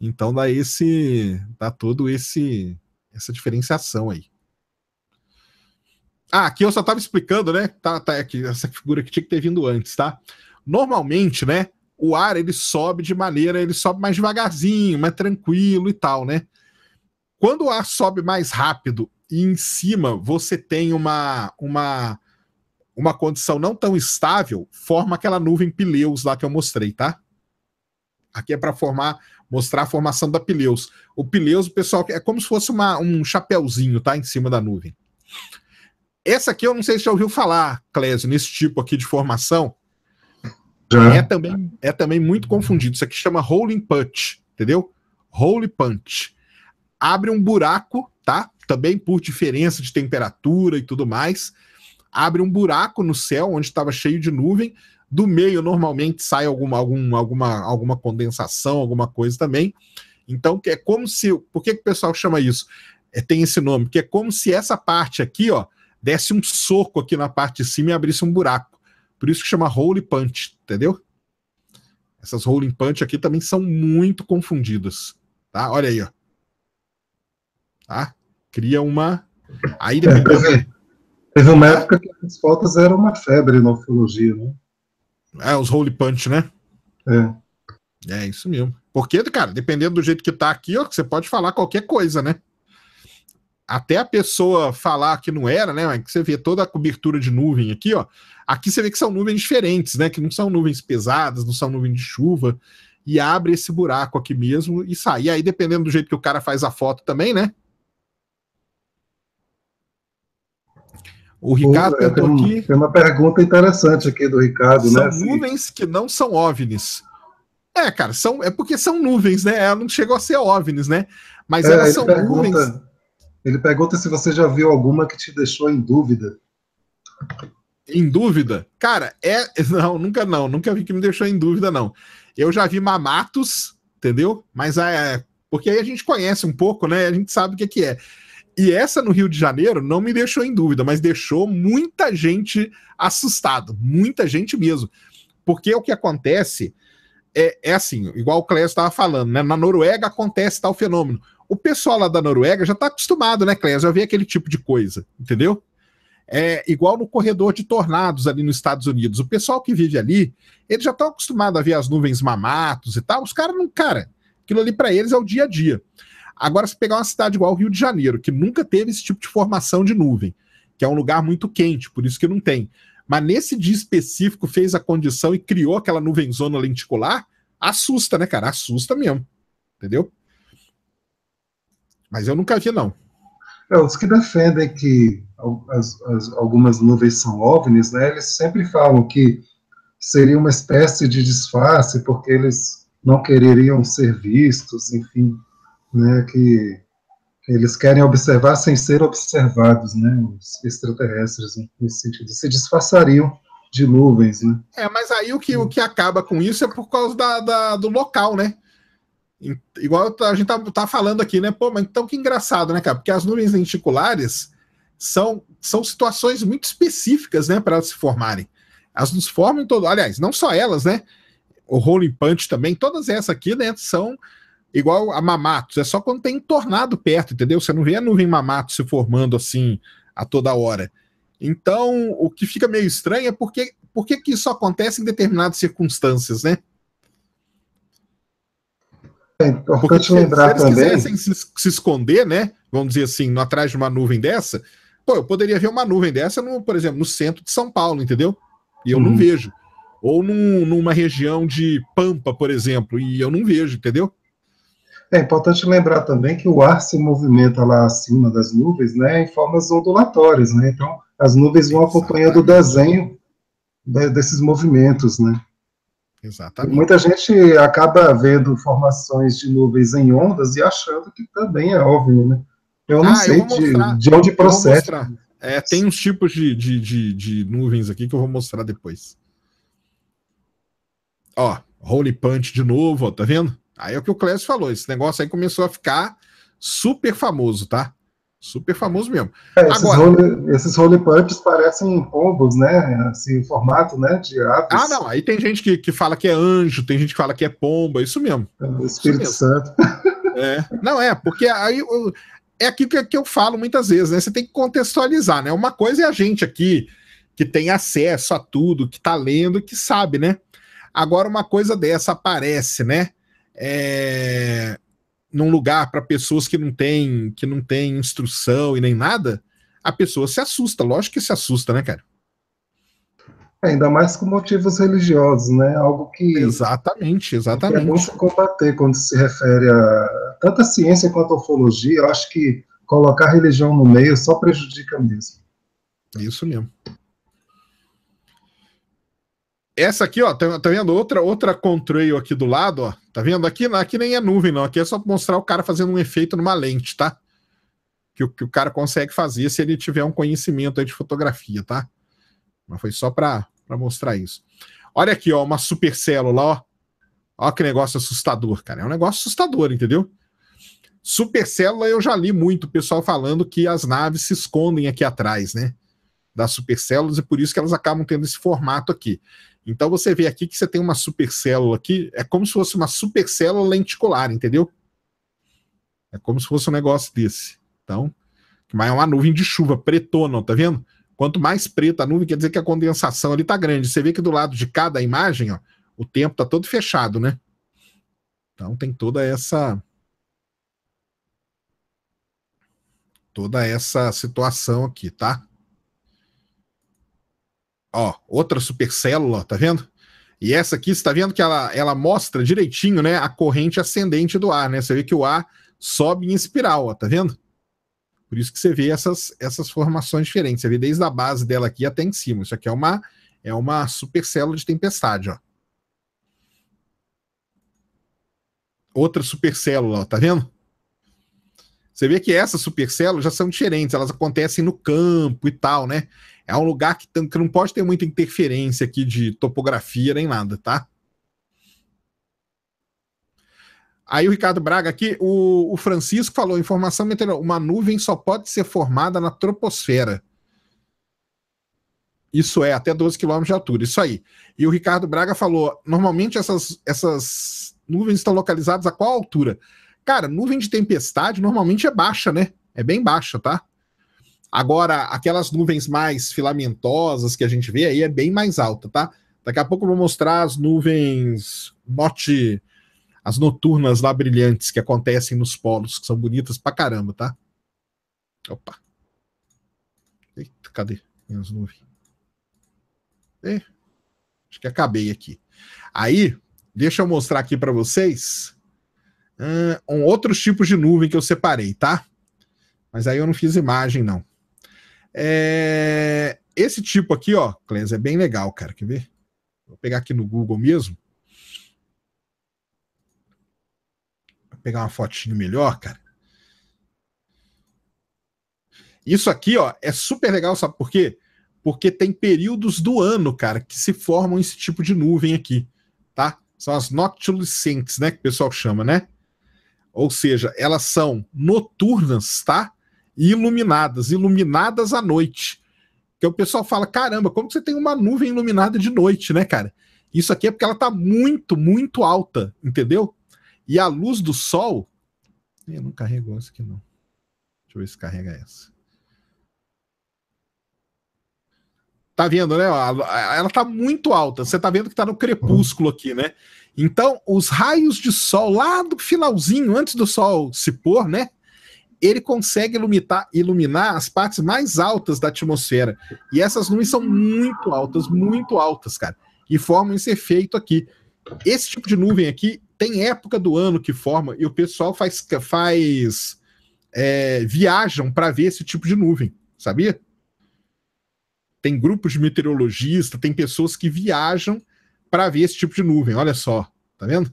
Então dá esse, dá todo esse essa diferenciação aí. Ah, aqui eu só tava explicando, né? Tá, tá aqui, essa figura que tinha que ter vindo antes, tá? Normalmente, né? o ar ele sobe de maneira, ele sobe mais devagarzinho, mais tranquilo e tal, né? Quando o ar sobe mais rápido e em cima você tem uma uma uma condição não tão estável, forma aquela nuvem pileus lá que eu mostrei, tá? Aqui é para formar, mostrar a formação da pileus. O pileus, pessoal, é como se fosse uma, um chapéuzinho, tá, em cima da nuvem. Essa aqui eu não sei se já ouviu falar, Clésio, nesse tipo aqui de formação, é, também, é também muito confundido. Isso aqui chama rolling punch, entendeu? Rolling punch. Abre um buraco, tá? Também por diferença de temperatura e tudo mais. Abre um buraco no céu onde estava cheio de nuvem. Do meio, normalmente, sai alguma, algum, alguma, alguma condensação, alguma coisa também. Então, é como se. Por que, que o pessoal chama isso? É, tem esse nome, porque é como se essa parte aqui, ó, desse um soco aqui na parte de cima e abrisse um buraco. Por isso que chama Holy Punch, entendeu? Essas Rolling Punch aqui também são muito confundidas, tá? Olha aí, ó. Tá? Cria uma... Aí depois... É, teve, uma época que as fotos eram uma febre na ufologia, né? É, os Holy Punch, né? É. É isso mesmo. Porque, cara, dependendo do jeito que tá aqui, ó, você pode falar qualquer coisa, né? Até a pessoa falar que não era, né? Que você vê toda a cobertura de nuvem aqui, ó. Aqui você vê que são nuvens diferentes, né? Que não são nuvens pesadas, não são nuvens de chuva, e abre esse buraco aqui mesmo e sai. E aí, dependendo do jeito que o cara faz a foto também, né? O Ricardo Pô, é, tem, aqui. Tem uma pergunta interessante aqui do Ricardo, são né? São nuvens que não são OVNIs. É, cara, são, é porque são nuvens, né? Ela não chegou a ser OVNIs, né? Mas é, elas são pergunta, nuvens. Ele pergunta se você já viu alguma que te deixou em dúvida. Em dúvida? Cara, é. Não, nunca não. Nunca vi que me deixou em dúvida, não. Eu já vi Mamatos, entendeu? Mas é, é. Porque aí a gente conhece um pouco, né? A gente sabe o que, que é. E essa no Rio de Janeiro não me deixou em dúvida, mas deixou muita gente assustado. Muita gente mesmo. Porque o que acontece é, é assim, igual o Clécio estava falando, né? Na Noruega acontece tal fenômeno. O pessoal lá da Noruega já está acostumado, né, Clécio? Já ver aquele tipo de coisa, entendeu? é igual no corredor de tornados ali nos Estados Unidos. O pessoal que vive ali, eles já estão acostumados a ver as nuvens mamatos e tal. Os caras não, cara, aquilo ali para eles é o dia a dia. Agora, se pegar uma cidade igual o Rio de Janeiro, que nunca teve esse tipo de formação de nuvem, que é um lugar muito quente, por isso que não tem. Mas nesse dia específico fez a condição e criou aquela nuvem zona lenticular, assusta, né, cara? Assusta mesmo. Entendeu? Mas eu nunca vi, não. É, os que defendem que as, as, algumas nuvens são OVNIs, né, eles sempre falam que seria uma espécie de disfarce, porque eles não quereriam ser vistos, enfim, né, que eles querem observar sem ser observados, né, os extraterrestres, né, nesse sentido, se disfarçariam de nuvens, né. É, mas aí o que, o que acaba com isso é por causa da, da do local, né, Igual tá, a gente tá, tá falando aqui, né? Pô, mas então que engraçado, né, cara? Porque as nuvens lenticulares são, são situações muito específicas, né, para elas se formarem. Elas nos formam todo, aliás, não só elas, né? O Rolling Punch também, todas essas aqui, né, são igual a Mamatos, é só quando tem tornado perto, entendeu? Você não vê a nuvem Mamato se formando assim a toda hora. Então, o que fica meio estranho é porque porque que isso acontece em determinadas circunstâncias, né? É importante Porque, lembrar se, também. Se quisessem se, se, esconder, né? Vamos dizer assim, no, atrás de uma nuvem dessa, pô, eu poderia ver uma nuvem dessa, no, por exemplo, no centro de São Paulo, entendeu? E eu uhum. não vejo. Ou num, numa região de Pampa, por exemplo, e eu não vejo, entendeu? É importante lembrar também que o ar se movimenta lá acima das nuvens, né, em formas ondulatórias, né? Então, as nuvens vão acompanhando o desenho desses movimentos, né? Exatamente. Muita gente acaba vendo formações de nuvens em ondas e achando que também é óbvio, né? Eu não ah, sei eu de, de, onde procede. É, tem uns tipos de, de, de, de, nuvens aqui que eu vou mostrar depois. Ó, Holy Punch de novo, ó, tá vendo? Aí é o que o Clécio falou, esse negócio aí começou a ficar super famoso, tá? Super famoso mesmo. É, esses, Agora, role, esses parecem pombos, né? Assim, formato, né? De aves. Ah, não. Aí tem gente que, que fala que é anjo, tem gente que fala que é pomba, isso mesmo. É, Espírito isso mesmo. Santo. É. Não, é, porque aí eu, é aquilo que, que eu falo muitas vezes, né? Você tem que contextualizar, né? Uma coisa é a gente aqui que tem acesso a tudo, que tá lendo, que sabe, né? Agora uma coisa dessa aparece, né? É, num lugar para pessoas que não têm que não têm instrução e nem nada, a pessoa se assusta, lógico que se assusta, né, cara? É, ainda mais com motivos religiosos, né? Algo que exatamente, exatamente. Que é muito combater quando se refere a tanta ciência quanto a ufologia. Eu acho que colocar religião no meio só prejudica mesmo. Isso mesmo. Essa aqui, ó, tá, tá, vendo? Outra, outra contrail aqui do lado, ó. Tá vendo? Aqui, aqui nem é nuvem, não. Aqui é só mostrar o cara fazendo um efeito numa lente, tá? Que, que o cara consegue fazer se ele tiver um conhecimento aí de fotografia, tá? Mas foi só para mostrar isso. Olha aqui, ó, uma supercélula, ó. Olha que negócio assustador, cara. É um negócio assustador, entendeu? Supercélula eu já li muito o pessoal falando que as naves se escondem aqui atrás, né? das supercélulas e por isso que elas acabam tendo esse formato aqui. Então você vê aqui que você tem uma supercélula aqui, é como se fosse uma supercélula lenticular, entendeu? É como se fosse um negócio desse. Então, mas é uma nuvem de chuva, pretona, tá vendo? Quanto mais preta a nuvem, quer dizer que a condensação ali tá grande. Você vê que do lado de cada imagem, ó, o tempo tá todo fechado, né? Então tem toda essa toda essa situação aqui, tá? Ó, outra supercélula, tá vendo? E essa aqui, você tá vendo que ela, ela mostra direitinho, né? A corrente ascendente do ar, né? Você vê que o ar sobe em espiral, ó, tá vendo? Por isso que você vê essas, essas formações diferentes. Você vê desde a base dela aqui até em cima. Isso aqui é uma, é uma supercélula de tempestade, ó. Outra supercélula, ó, tá vendo? Você vê que essas supercélulas já são diferentes, elas acontecem no campo e tal, né? É um lugar que, que não pode ter muita interferência aqui de topografia nem nada, tá? Aí o Ricardo Braga aqui, o, o Francisco falou: informação meteorológica, uma nuvem só pode ser formada na troposfera. Isso é, até 12 km de altura, isso aí. E o Ricardo Braga falou: normalmente essas, essas nuvens estão localizadas a qual altura? Cara, nuvem de tempestade normalmente é baixa, né? É bem baixa, tá? Agora, aquelas nuvens mais filamentosas que a gente vê aí é bem mais alta, tá? Daqui a pouco eu vou mostrar as nuvens norte, as noturnas lá brilhantes que acontecem nos polos, que são bonitas pra caramba, tá? Opa. Eita, cadê minhas nuvens? É, acho que acabei aqui. Aí, deixa eu mostrar aqui para vocês um, outros tipos de nuvem que eu separei, tá? Mas aí eu não fiz imagem, não. É... Esse tipo aqui, ó, Clens, é bem legal, cara. Quer ver? Vou pegar aqui no Google mesmo. Vou pegar uma fotinho melhor, cara. Isso aqui, ó, é super legal, sabe por quê? Porque tem períodos do ano, cara, que se formam esse tipo de nuvem aqui, tá? São as noctilucentes, né, que o pessoal chama, né? Ou seja, elas são noturnas, tá? iluminadas, iluminadas à noite. Que o pessoal fala: caramba, como que você tem uma nuvem iluminada de noite, né, cara? Isso aqui é porque ela está muito, muito alta, entendeu? E a luz do sol. Eu não carregou essa aqui, não. Deixa eu ver se carrega essa. Tá vendo, né? Ela tá muito alta. Você tá vendo que tá no crepúsculo aqui, né? Então, os raios de sol lá do finalzinho, antes do sol se pôr, né? ele consegue iluminar, iluminar as partes mais altas da atmosfera. E essas nuvens são muito altas, muito altas, cara. E formam esse efeito aqui. Esse tipo de nuvem aqui tem época do ano que forma, e o pessoal faz, faz é, viajam para ver esse tipo de nuvem, sabia? Tem grupos de meteorologistas, tem pessoas que viajam para ver esse tipo de nuvem. Olha só, tá vendo?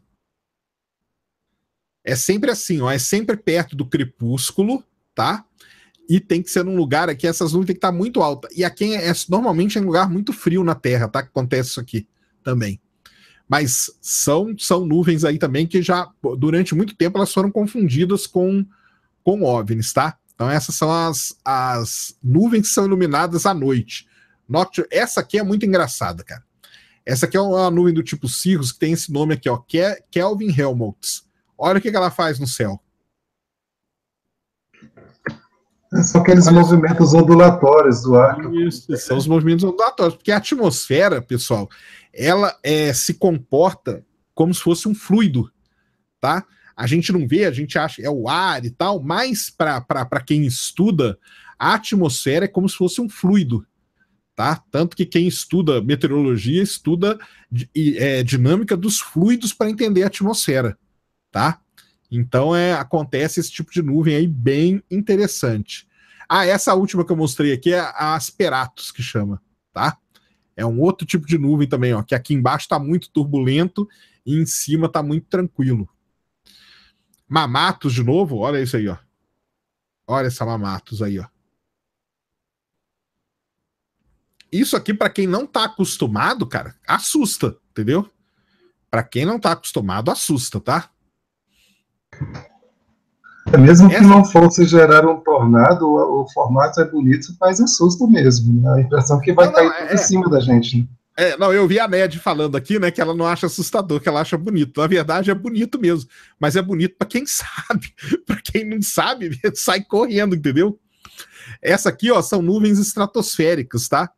É sempre assim, ó, é sempre perto do crepúsculo, tá? E tem que ser num lugar aqui, essas nuvens tem que estar tá muito alta. E aqui é, é normalmente é um lugar muito frio na Terra, tá? Que acontece isso aqui também. Mas são são nuvens aí também que já durante muito tempo elas foram confundidas com com OVNIs, tá? Então essas são as, as nuvens que são iluminadas à noite. Noctur Essa aqui é muito engraçada, cara. Essa aqui é uma nuvem do tipo Cirrus, que tem esse nome aqui, ó, Kelvin Helmholtz. Olha o que, que ela faz no céu. É são aqueles Olha movimentos ondulatórios do ar. Isso, são os movimentos ondulatórios, porque a atmosfera, pessoal, ela é, se comporta como se fosse um fluido, tá? A gente não vê, a gente acha é o ar e tal, mas para quem estuda, a atmosfera é como se fosse um fluido, tá? Tanto que quem estuda meteorologia estuda é, dinâmica dos fluidos para entender a atmosfera tá? Então é, acontece esse tipo de nuvem aí bem interessante. Ah, essa última que eu mostrei aqui é a Asperatus que chama, tá? É um outro tipo de nuvem também, ó, que aqui embaixo tá muito turbulento e em cima tá muito tranquilo. Mamatos de novo, olha isso aí, ó. Olha essa Mamatos aí, ó. Isso aqui para quem não tá acostumado, cara, assusta, entendeu? Para quem não tá acostumado, assusta, tá? É mesmo Essa... que não fosse gerar um tornado, o, o formato é bonito, faz assusta é mesmo. Né? A impressão que vai não, cair tá não, é, em é. cima da gente. Né? É, não, eu vi a Ned falando aqui, né, que ela não acha assustador, que ela acha bonito. Na verdade, é bonito mesmo, mas é bonito para quem sabe. para quem não sabe, sai correndo, entendeu? Essa aqui, ó, são nuvens estratosféricas, tá?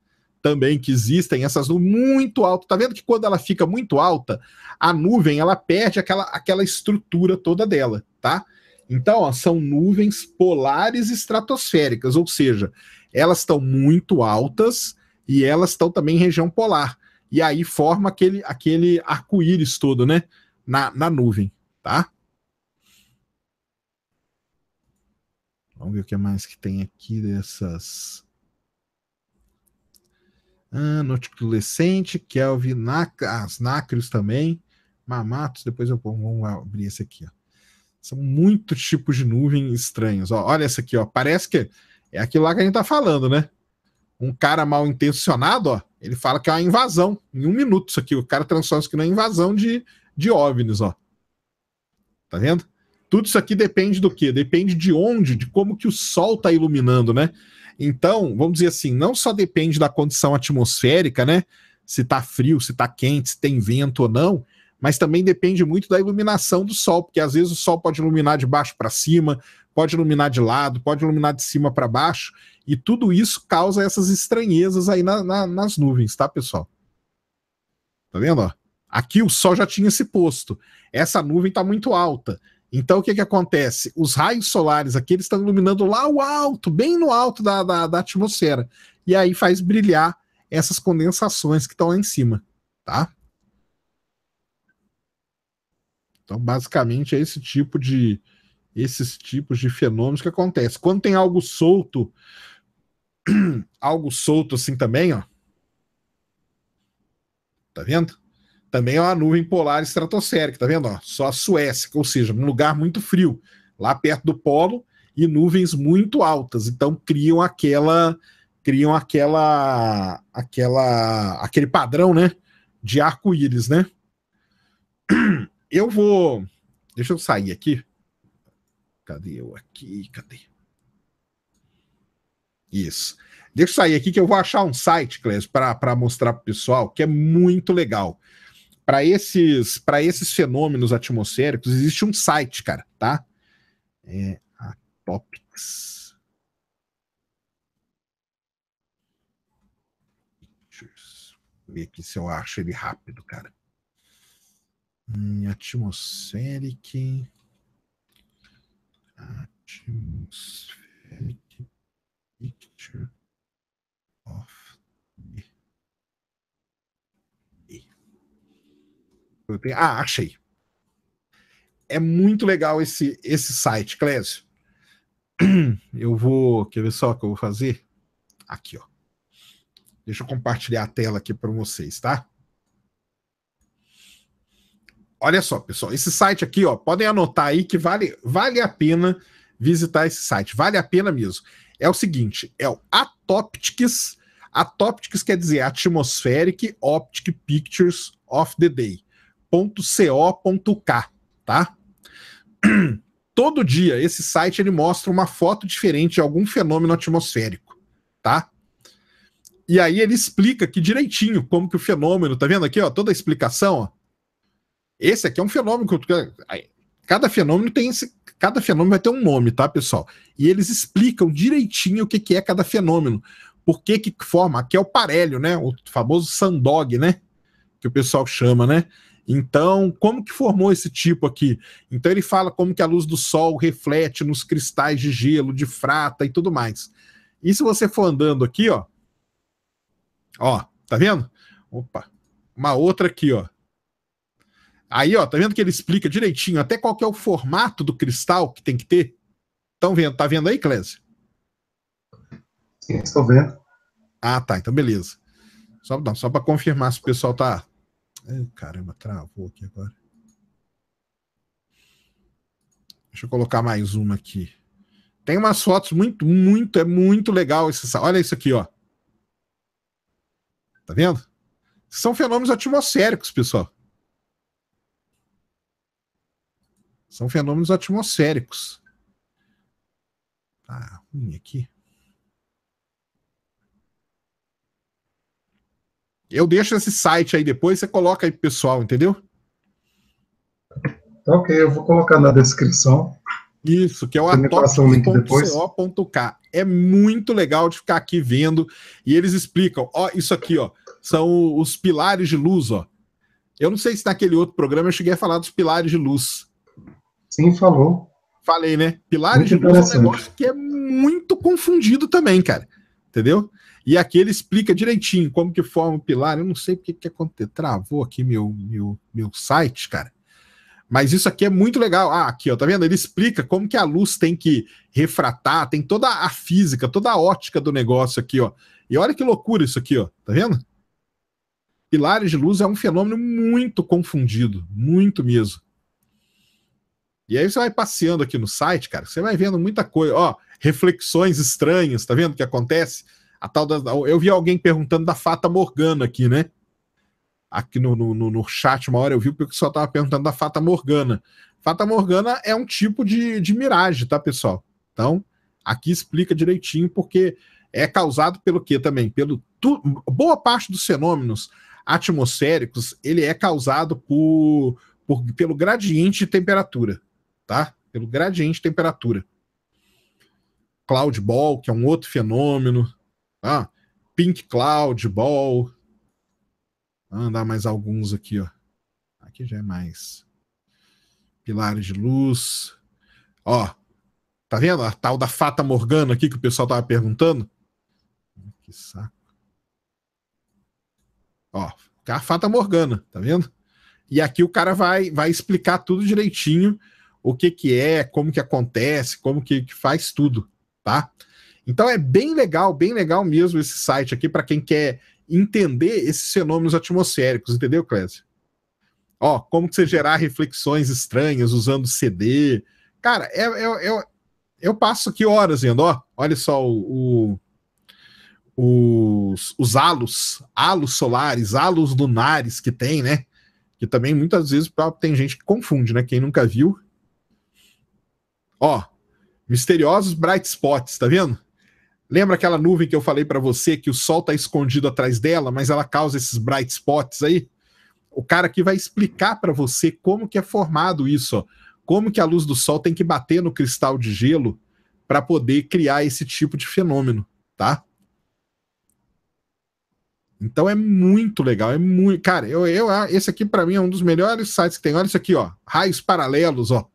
também que existem essas nuvens muito altas. Tá vendo que quando ela fica muito alta, a nuvem ela perde aquela, aquela estrutura toda dela, tá? Então, ó, são nuvens polares estratosféricas, ou seja, elas estão muito altas e elas estão também em região polar. E aí forma aquele, aquele arco-íris todo, né? Na, na nuvem, tá? Vamos ver o que mais que tem aqui dessas Tipo, ah, noticlescente, Kelvin, nac, as nácaros também, mamatos, depois eu vou abrir esse aqui. Ó. São muitos tipos de nuvem estranhos. Ó, olha essa aqui, ó. parece que é aquilo lá que a gente tá falando, né? Um cara mal intencionado, ó, ele fala que é uma invasão. Em um minuto isso aqui, o cara transforma isso aqui na invasão de, de OVNIs, ó. Tá vendo? Tudo isso aqui depende do quê? Depende de onde, de como que o sol tá iluminando, né? Então, vamos dizer assim, não só depende da condição atmosférica, né? Se tá frio, se tá quente, se tem vento ou não, mas também depende muito da iluminação do sol, porque às vezes o sol pode iluminar de baixo para cima, pode iluminar de lado, pode iluminar de cima para baixo, e tudo isso causa essas estranhezas aí na, na, nas nuvens, tá, pessoal? Tá vendo? Ó? Aqui o sol já tinha se posto, essa nuvem está muito alta. Então o que, que acontece? Os raios solares aqui eles estão iluminando lá o alto, bem no alto da, da, da atmosfera. E aí faz brilhar essas condensações que estão lá em cima, tá? Então, basicamente, é esse tipo de esses tipos de fenômenos que acontece. Quando tem algo solto, algo solto assim também, ó. Tá vendo? também é uma nuvem polar estratosférica, tá vendo? Ó, só a Suécia, ou seja, um lugar muito frio, lá perto do polo, e nuvens muito altas. Então criam aquela criam aquela aquela aquele padrão, né, de arco-íris, né? Eu vou Deixa eu sair aqui. Cadê eu aqui? Cadê? Isso. Deixa eu sair aqui que eu vou achar um site, Clésio, para mostrar para o pessoal, que é muito legal para esses, para esses fenômenos atmosféricos, existe um site, cara, tá? É a Topics. ver aqui se eu acho ele rápido, cara. Hum, atmospheric. Atmospheric Picture. Tenho... Ah, achei. É muito legal esse, esse site, Clésio. Eu vou. Quer ver só o que eu vou fazer? Aqui, ó. Deixa eu compartilhar a tela aqui para vocês, tá? Olha só, pessoal, esse site aqui, ó, podem anotar aí que vale, vale a pena visitar esse site. Vale a pena mesmo. É o seguinte, é o Atoptics. Atoptics quer dizer Atmospheric Optic Pictures of the Day. .co.k, tá? Todo dia esse site ele mostra uma foto diferente de algum fenômeno atmosférico, tá? E aí ele explica aqui direitinho como que o fenômeno, tá vendo aqui, ó, toda a explicação, ó. Esse aqui é um fenômeno que cada fenômeno tem esse, cada fenômeno vai ter um nome, tá, pessoal? E eles explicam direitinho o que, que é cada fenômeno, por que que forma, aqui é o parelho, né? O famoso sandog, né? Que o pessoal chama, né? Então, como que formou esse tipo aqui? Então ele fala como que a luz do sol reflete nos cristais de gelo, de frata e tudo mais. E se você for andando aqui, ó, ó, tá vendo? Opa, uma outra aqui, ó. Aí, ó, tá vendo que ele explica direitinho até qual que é o formato do cristal que tem que ter? Estão vendo? Tá vendo aí, Clésio? Sim, estou vendo. Ah, tá. Então, beleza. Só, só para confirmar se o pessoal tá, Ai, caramba, travou aqui agora. Deixa eu colocar mais uma aqui. Tem umas fotos muito, muito, é muito legal. Esse, olha isso aqui, ó. Tá vendo? São fenômenos atmosféricos, pessoal. São fenômenos atmosféricos. Tá ruim aqui. Eu deixo esse site aí depois, você coloca aí pro pessoal, entendeu? Então, ok, eu vou colocar na descrição. Isso, que é o atop.co.k. É muito legal de ficar aqui vendo e eles explicam. Ó, isso aqui, ó, são os pilares de luz, ó. Eu não sei se naquele outro programa eu cheguei a falar dos pilares de luz. Sim, falou. Falei, né? Pilares muito de luz é um negócio que é muito confundido também, cara. Entendeu? E aqui ele explica direitinho como que forma o pilar. Eu não sei porque que aconteceu. Travou aqui meu, meu, meu site, cara. Mas isso aqui é muito legal. Ah, aqui, ó, tá vendo? Ele explica como que a luz tem que refratar, tem toda a física, toda a ótica do negócio aqui, ó. E olha que loucura isso aqui, ó. Tá vendo? Pilares de luz é um fenômeno muito confundido, muito mesmo. E aí você vai passeando aqui no site, cara, você vai vendo muita coisa, ó, reflexões estranhas, tá vendo o que acontece? A tal da, eu vi alguém perguntando da Fata Morgana aqui, né? Aqui no, no, no chat, uma hora eu vi o pessoal estava perguntando da Fata Morgana. Fata Morgana é um tipo de, de miragem, tá, pessoal? Então, aqui explica direitinho, porque é causado pelo que também? Pelo tu, boa parte dos fenômenos atmosféricos, ele é causado por, por, pelo gradiente de temperatura, tá? Pelo gradiente de temperatura. Cloud ball, que é um outro fenômeno, Tá? Pink Cloud, Ball. Vamos andar mais alguns aqui, ó. Aqui já é mais. Pilares de luz. Ó, tá vendo a tal da Fata Morgana aqui que o pessoal tava perguntando? Que saco. Ó, a Fata Morgana, tá vendo? E aqui o cara vai, vai explicar tudo direitinho, o que que é, como que acontece, como que, que faz tudo, tá? Então é bem legal, bem legal mesmo esse site aqui para quem quer entender esses fenômenos atmosféricos, entendeu, Clésio? Ó, como que você gerar reflexões estranhas usando CD. Cara, eu, é, é, é, eu passo aqui horas vendo, ó, olha só o, o, os, os halos, halos solares, halos lunares que tem, né? Que também muitas vezes tem gente que confunde, né? Quem nunca viu. Ó, misteriosos bright spots, tá vendo? Lembra aquela nuvem que eu falei para você que o sol está escondido atrás dela, mas ela causa esses bright spots aí? O cara aqui vai explicar para você como que é formado isso, ó. como que a luz do sol tem que bater no cristal de gelo para poder criar esse tipo de fenômeno, tá? Então é muito legal, é muito, cara, eu, eu ah, esse aqui para mim é um dos melhores sites que tem. Olha isso aqui, ó, raios paralelos, ó.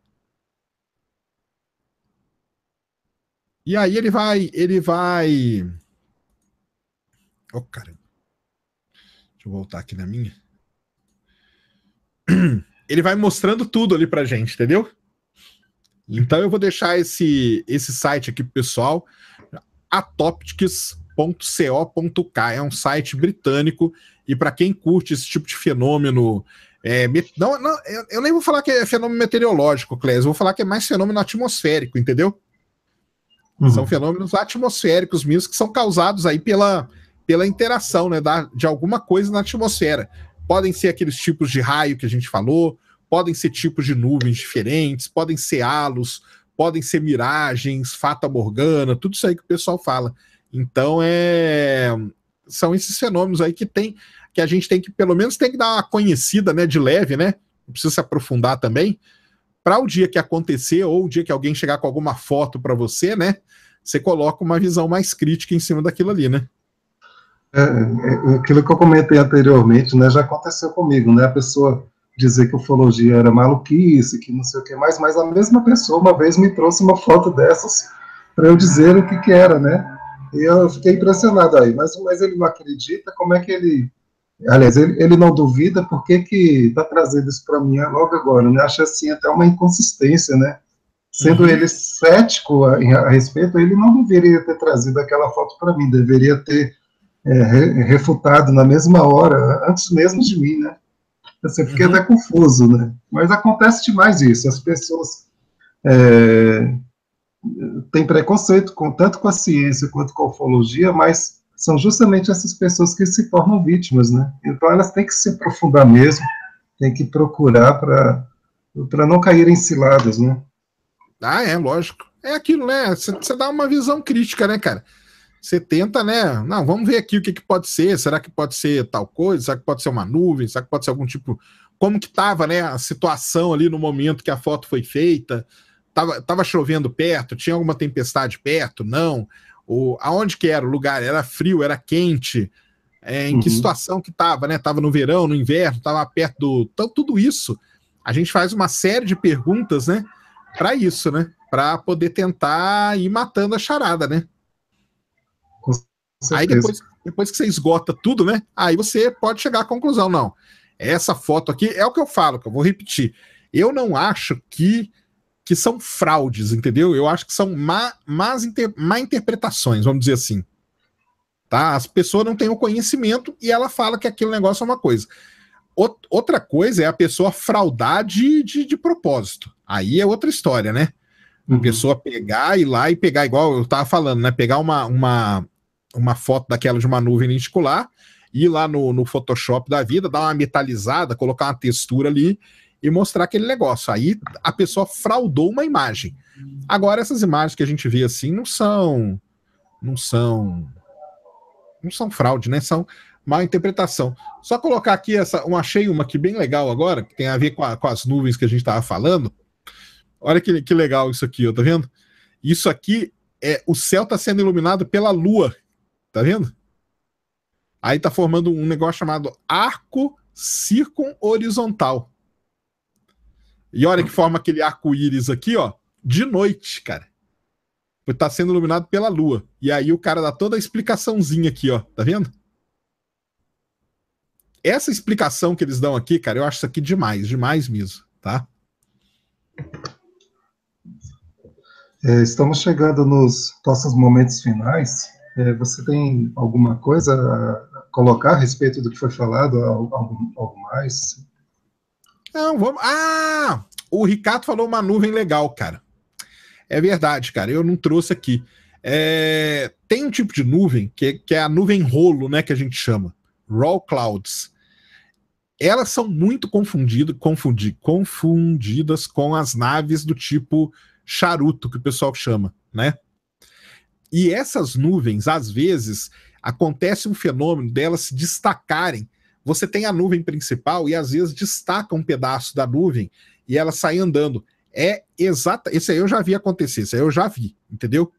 E aí ele vai, ele vai. Oh, caramba. Deixa eu voltar aqui na minha. Ele vai mostrando tudo ali pra gente, entendeu? Então eu vou deixar esse, esse site aqui pro pessoal, atoptics.co.k. É um site britânico e para quem curte esse tipo de fenômeno é, não, não, eu, eu, nem vou falar que é fenômeno meteorológico, Clésio. eu vou falar que é mais fenômeno atmosférico, entendeu? Uhum. São fenômenos atmosféricos mesmo que são causados aí pela, pela interação né, da, de alguma coisa na atmosfera. Podem ser aqueles tipos de raio que a gente falou, podem ser tipos de nuvens diferentes, podem ser halos, podem ser miragens, fata morgana, tudo isso aí que o pessoal fala. Então é são esses fenômenos aí que tem que a gente tem que pelo menos tem que dar uma conhecida, né, de leve, né? Não precisa se aprofundar também, para o dia que acontecer ou o dia que alguém chegar com alguma foto para você, né? Você coloca uma visão mais crítica em cima daquilo ali, né? É, é, é, aquilo que eu comentei anteriormente, né, já aconteceu comigo, né? A pessoa dizer que ufologia era maluquice, que não sei o que mais, mas a mesma pessoa uma vez me trouxe uma foto dessas para eu dizer o que que era, né? E eu fiquei impressionado aí, mas, mas ele não acredita, como é que ele Aliás, ele, ele não duvida porque que está trazendo isso para mim logo agora, né? Acho assim até uma inconsistência, né? Sendo uhum. ele cético a, a, respeito, ele não deveria ter trazido aquela foto para mim, deveria ter é, re, refutado na mesma hora, antes mesmo de mim, né? eu fiquei uhum. até confuso, né? Mas acontece demais isso, as pessoas é, têm preconceito com, tanto com a ciência quanto com a ufologia, mas são justamente essas pessoas que se tornam vítimas, né? Então elas têm que se aprofundar mesmo, têm que procurar para não cair em ciladas, né? Ah, é, lógico. É aquilo, né? Você dá uma visão crítica, né, cara? Você tenta, né? Não, vamos ver aqui o que, que pode ser. Será que pode ser tal coisa? Será que pode ser uma nuvem? Será que pode ser algum tipo. Como que tava, né? A situação ali no momento que a foto foi feita? Tava, tava chovendo perto? Tinha alguma tempestade perto? Não o aonde que era o lugar, era frio, era quente, é, em uhum. que situação que estava, né? Tava no verão, no inverno, estava perto do. Então, tudo isso. A gente faz uma série de perguntas, né? Para isso, né? Para poder tentar ir matando a charada, né? Aí depois, depois que você esgota tudo, né? Aí você pode chegar à conclusão, não. Essa foto aqui é o que eu falo, que eu vou repetir. Eu não acho que que são fraudes, entendeu? Eu acho que são má, más inter, má interpretações, vamos dizer assim. Tá? As pessoas não têm o conhecimento e ela fala que aquele negócio é uma coisa. Outra coisa é a pessoa fraudar de, de, de propósito. Aí é outra história, né? A uhum. pessoa pegar e lá e pegar, igual eu tava falando, né? Pegar uma, uma, uma foto daquela de uma nuvem lenticular, ir lá no, no Photoshop da vida, dar uma metalizada, colocar uma textura ali e mostrar aquele negócio. Aí a pessoa fraudou uma imagem. Agora essas imagens que a gente vê assim não são não são não são fraude, né? São má interpretação. Só colocar aqui essa, um achei uma aqui bem legal agora, que tem a ver com, a, com as nuvens que a gente estava falando. Olha que, que legal isso aqui, ó, tá vendo? Isso aqui é o céu está sendo iluminado pela lua, tá vendo? Aí tá formando um negócio chamado arco circunhorizontal. E olha que forma aquele arco-íris aqui, ó, de noite, cara. Tá sendo iluminado pela lua. E aí o cara dá toda a explicaçãozinha aqui, ó. Tá vendo? Essa explicação que eles dão aqui, cara, eu acho isso aqui demais, demais mesmo, tá? É, estamos chegando nos nossos momentos finais. É, você tem alguma coisa a colocar a respeito do que foi falado? Algo, algo mais? Não, vamos. Ah! O Ricardo falou uma nuvem legal, cara. É verdade, cara. Eu não trouxe aqui. É... Tem um tipo de nuvem que, é, que é a nuvem rolo, né? Que a gente chama. Raw Clouds. Elas são muito confundido, confundi, confundidas com as naves do tipo charuto, que o pessoal chama, né? E essas nuvens, às vezes, acontece um fenômeno delas se destacarem você tem a nuvem principal e às vezes destaca um pedaço da nuvem e ela sai andando. É exata. Esse aí eu já vi acontecer, esse aí eu já vi, entendeu?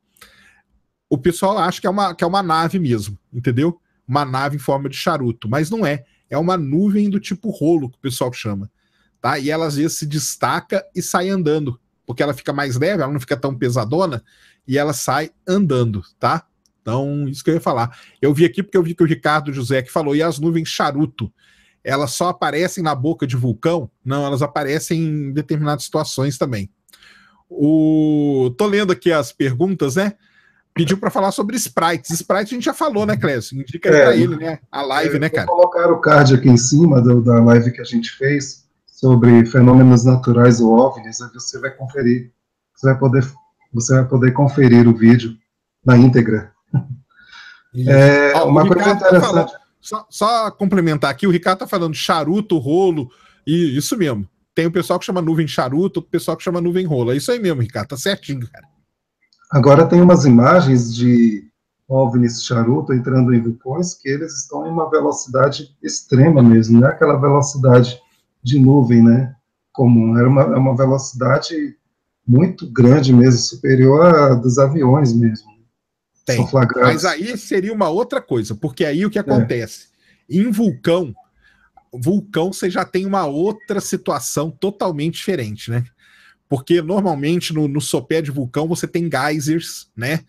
O pessoal acha que é uma, que é uma nave mesmo, entendeu? Uma nave em forma de charuto, mas não é. É uma nuvem do tipo rolo que o pessoal chama. Tá? E ela às vezes se destaca e sai andando, porque ela fica mais leve, ela não fica tão pesadona e ela sai andando, tá? Então, isso que eu ia falar. Eu vi aqui porque eu vi que o Ricardo José que falou, e as nuvens charuto? Elas só aparecem na boca de vulcão? Não, elas aparecem em determinadas situações também. O... Tô lendo aqui as perguntas, né? Pediu para falar sobre sprites. Sprites a gente já falou, né, Clécio? Indica é, aí ele, né? A live, é, né, cara? Vou colocar o card aqui em cima do, da live que a gente fez sobre fenômenos naturais ou OVNIs, aí você vai conferir. Você vai poder, você vai poder conferir o vídeo na íntegra. É, ah, uma coisa interessante. Tá falando, só, só, complementar aqui, o Ricardo está falando charuto, rolo, e isso mesmo. Tem o pessoal que chama nuvem charuto, o pessoal que chama nuvem rolo. É isso aí mesmo, Ricardo, tá certinho, cara. Agora tem umas imagens de OVNIs charuto entrando em vulcões que eles estão em uma velocidade extrema mesmo, não é aquela velocidade de nuvem, né? Comum, era uma, é uma velocidade muito grande mesmo, superior a dos aviões mesmo. Tem. Mas aí seria uma outra coisa, porque aí o que é. acontece? É. Em vulcão, vulcão você já tem uma outra situação totalmente diferente, né? Porque normalmente no, no sopé de vulcão você tem geysers, né?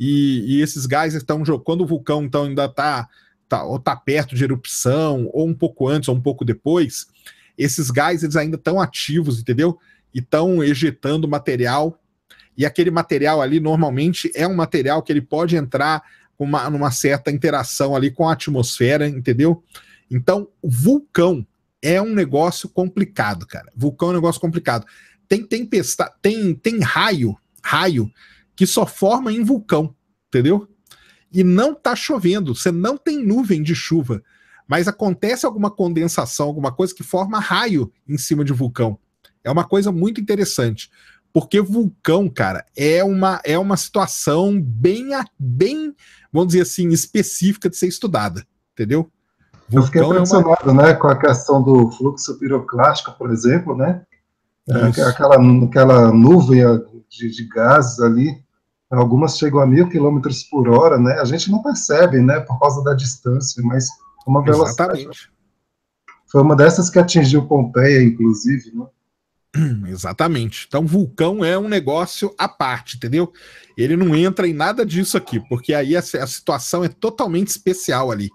E, e esses geysers estão quando o vulcão então ainda tá, tá ou tá perto de erupção ou um pouco antes ou um pouco depois, esses geysers ainda estão ativos, entendeu? E estão ejetando material e aquele material ali normalmente é um material que ele pode entrar uma, numa certa interação ali com a atmosfera, entendeu? Então, vulcão é um negócio complicado, cara. Vulcão é um negócio complicado. Tem tempestade, tem, tem raio, raio, que só forma em vulcão, entendeu? E não tá chovendo, você não tem nuvem de chuva, mas acontece alguma condensação, alguma coisa que forma raio em cima de vulcão. É uma coisa muito interessante porque vulcão, cara, é uma, é uma situação bem, bem, vamos dizer assim, específica de ser estudada, entendeu? Vulcão Eu fiquei impressionado, é uma... né, com a questão do fluxo piroclástico, por exemplo, né? É, aquela, aquela nuvem de, de gases ali, algumas chegam a mil quilômetros por hora, né? A gente não percebe, né, por causa da distância, mas uma velocidade. Exatamente. Foi uma dessas que atingiu Pompeia, inclusive, né? Exatamente. Então, vulcão é um negócio à parte, entendeu? Ele não entra em nada disso aqui, porque aí a, a situação é totalmente especial ali.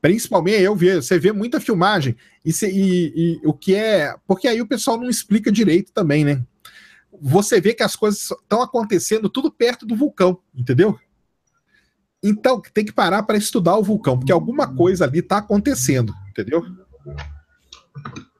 Principalmente eu vi, você vê muita filmagem e, cê, e, e o que é. Porque aí o pessoal não explica direito também, né? Você vê que as coisas estão acontecendo tudo perto do vulcão, entendeu? Então, tem que parar para estudar o vulcão, porque alguma coisa ali está acontecendo, entendeu?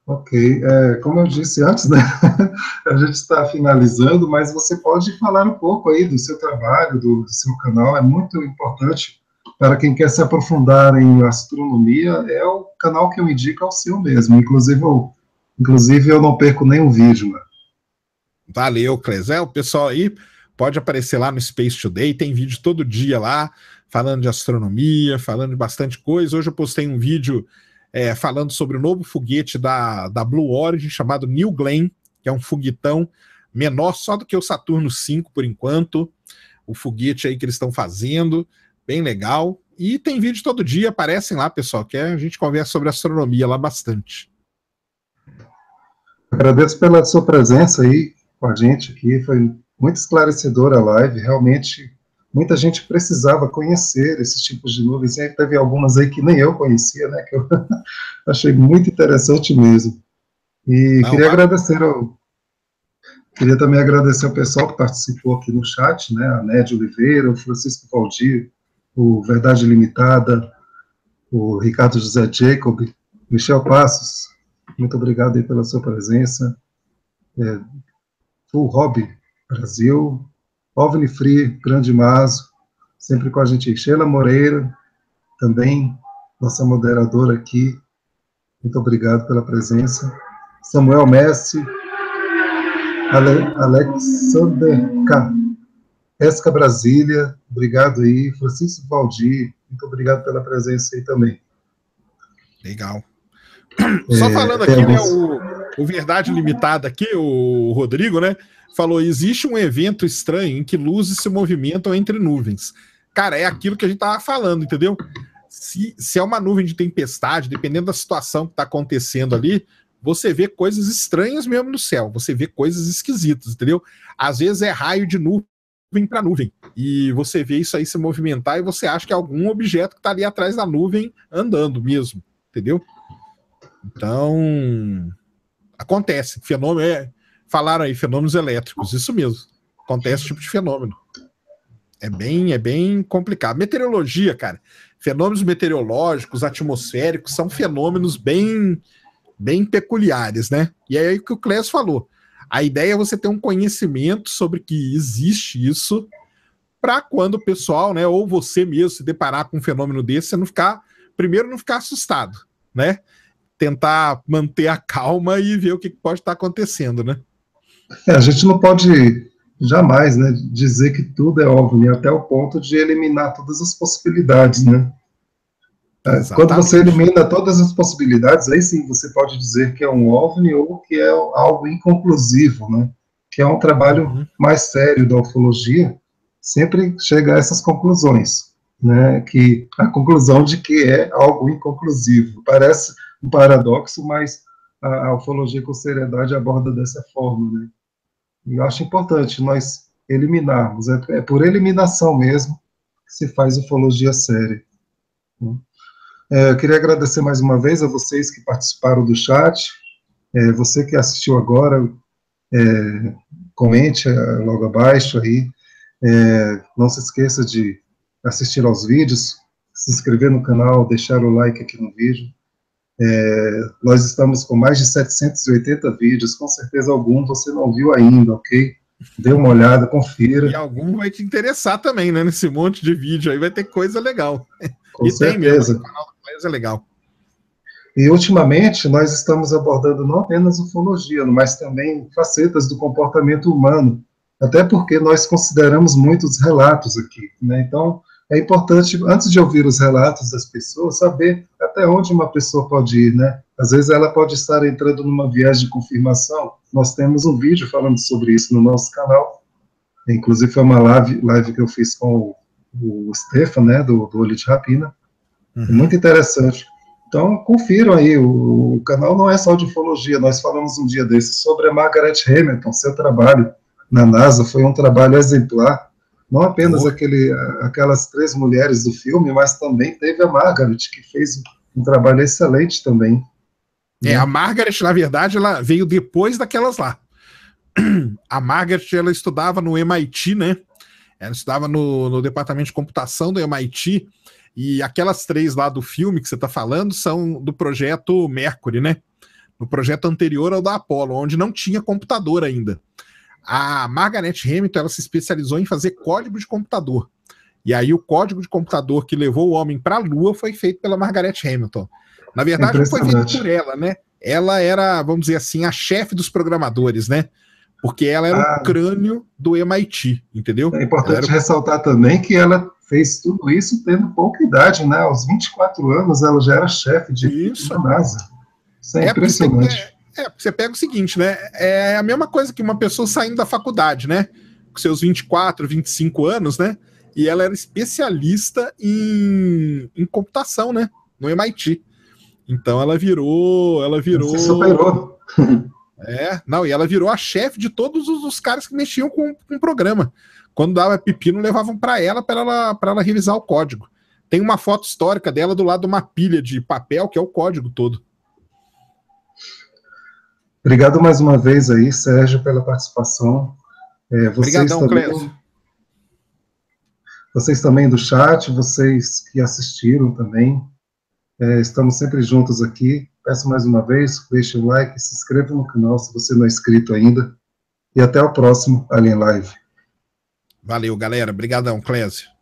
Ok, é, como eu disse antes, né, a gente está finalizando, mas você pode falar um pouco aí do seu trabalho, do, do seu canal, é muito importante para quem quer se aprofundar em astronomia, é o canal que eu indico, é o seu mesmo, inclusive eu, inclusive eu não perco nenhum vídeo. Né? Valeu, Cles, é, o pessoal aí pode aparecer lá no Space Today, tem vídeo todo dia lá, falando de astronomia, falando de bastante coisa, hoje eu postei um vídeo é, falando sobre o novo foguete da, da Blue Origin chamado New Glenn, que é um foguetão menor só do que o Saturno 5 por enquanto. O foguete aí que eles estão fazendo, bem legal. E tem vídeo todo dia, aparecem lá, pessoal, que a gente conversa sobre astronomia lá bastante. Agradeço pela sua presença aí com a gente aqui, foi muito esclarecedora a live, realmente muita gente precisava conhecer esses tipos de nuvens, e teve algumas aí que nem eu conhecia, né, que eu achei muito interessante mesmo. E Não, queria agradecer ao... Queria também agradecer ao pessoal que participou aqui no chat, né, a Ned Oliveira, o Francisco Valdir, o Verdade Limitada, o Ricardo José Jacob, Michel Passos, muito obrigado aí pela sua presença, é, o Rob Brasil, OVNI Free, Grande Maso, sempre com a gente, Sheila Moreira, também, nossa moderadora aqui. Muito obrigado pela presença. Samuel Messi, Ale, Alexander K. Esca Brasília, obrigado aí. Francisco Valdir, muito obrigado pela presença aí também. Legal. Só é, falando é, aqui, né, o, o Verdade Limitada aqui, o Rodrigo, né? Falou: existe um evento estranho em que luzes se movimentam entre nuvens. Cara, é aquilo que a gente tava falando, entendeu? Se, se é uma nuvem de tempestade, dependendo da situação que tá acontecendo ali, você vê coisas estranhas mesmo no céu, você vê coisas esquisitas, entendeu? Às vezes é raio de nuvem nuvem para nuvem. E você vê isso aí se movimentar e você acha que é algum objeto que está ali atrás da nuvem andando mesmo, entendeu? Então, acontece. Fenômeno é. Falaram aí, fenômenos elétricos, isso mesmo. Acontece esse tipo de fenômeno. É bem, é bem complicado. Meteorologia, cara. Fenômenos meteorológicos, atmosféricos, são fenômenos bem, bem peculiares, né? E é aí que o Clésio falou. A ideia é você ter um conhecimento sobre que existe isso, para quando o pessoal, né, ou você mesmo se deparar com um fenômeno desse, você não ficar, primeiro, não ficar assustado, né? tentar manter a calma e ver o que pode estar acontecendo, né? É, a gente não pode jamais né, dizer que tudo é óbvio, né, até o ponto de eliminar todas as possibilidades, né? Exatamente. É, quando você elimina todas as possibilidades, aí sim você pode dizer que é um OVNI ou que é algo inconclusivo, né? Que é um trabalho uhum. mais sério da ufologia, sempre chega a essas conclusões, né? Que a conclusão de que é algo inconclusivo. Parece, um paradoxo, mas a, a ufologia com seriedade aborda dessa forma, né? E eu acho importante nós eliminarmos, é, é por eliminação mesmo que se faz ufologia séria. Né? É, eu queria agradecer mais uma vez a vocês que participaram do chat, é, você que assistiu agora, é, comente é, logo abaixo aí, é, não se esqueça de assistir aos vídeos, se inscrever no canal, deixar o like aqui no vídeo. É, nós estamos com mais de 780 vídeos, com certeza algum você não viu ainda, ok? Dê uma olhada, confira. E algum vai te interessar também, né? Nesse monte de vídeo aí vai ter coisa legal. Com e certeza. tem mesmo, o né? canal é legal. E ultimamente nós estamos abordando não apenas ufologia, mas também facetas do comportamento humano, até porque nós consideramos muitos relatos aqui, né? Então, é importante, antes de ouvir os relatos das pessoas, saber até onde uma pessoa pode ir, né? Às vezes ela pode estar entrando numa viagem de confirmação. Nós temos um vídeo falando sobre isso no nosso canal. Inclusive foi uma live, live que eu fiz com o, o Stefan, né, do, do Olho de Rapina. É uhum. Muito interessante. Então, confiram aí, o, o, canal não é só de ufologia, nós falamos um dia desses sobre a Margaret Hamilton, seu trabalho na NASA, foi um trabalho exemplar, não apenas oh. aquele, aquelas três mulheres do filme, mas também teve a Margaret, que fez um trabalho excelente também. É, né? a Margaret, na verdade, ela veio depois daquelas lá. A Margaret, ela estudava no MIT, né? Ela estudava no, no departamento de computação do MIT, e aquelas três lá do filme que você está falando são do projeto Mercury, né? No projeto anterior ao da Apollo, onde não tinha computador ainda. A Margaret Hamilton ela se especializou em fazer código de computador. E aí o código de computador que levou o homem para a Lua foi feito pela Margaret Hamilton. Na verdade, não foi feito por ela, né? Ela era, vamos dizer assim, a chefe dos programadores, né? Porque ela era ah, o crânio do MIT, entendeu? É importante ressaltar também que ela fez tudo isso tendo pouca idade, né? Aos 24 anos ela já era chefe de isso. NASA. Isso é, é impressionante. É, você pega o seguinte, né? É a mesma coisa que uma pessoa saindo da faculdade, né? Com seus 24, 25 anos, né? E ela era especialista em, em computação, né? No MIT. Então ela virou. Ela virou. Você superou. é, não, e ela virou a chefe de todos os, os, caras que mexiam com, o programa. Quando dava pepino, levavam para ela para ela, ela revisar o código. Tem uma foto histórica dela do lado de uma pilha de papel, que é o código todo. Obrigado mais uma vez aí, Sérgio, pela participação. É, vocês Obrigadão, também, Vocês também do chat, vocês que assistiram também. É, estamos sempre juntos aqui. Peço mais uma vez, deixe o like, se inscreva no canal se você não é inscrito ainda. E até o próximo Alien Live. Valeu, galera. Obrigadão, Clésio.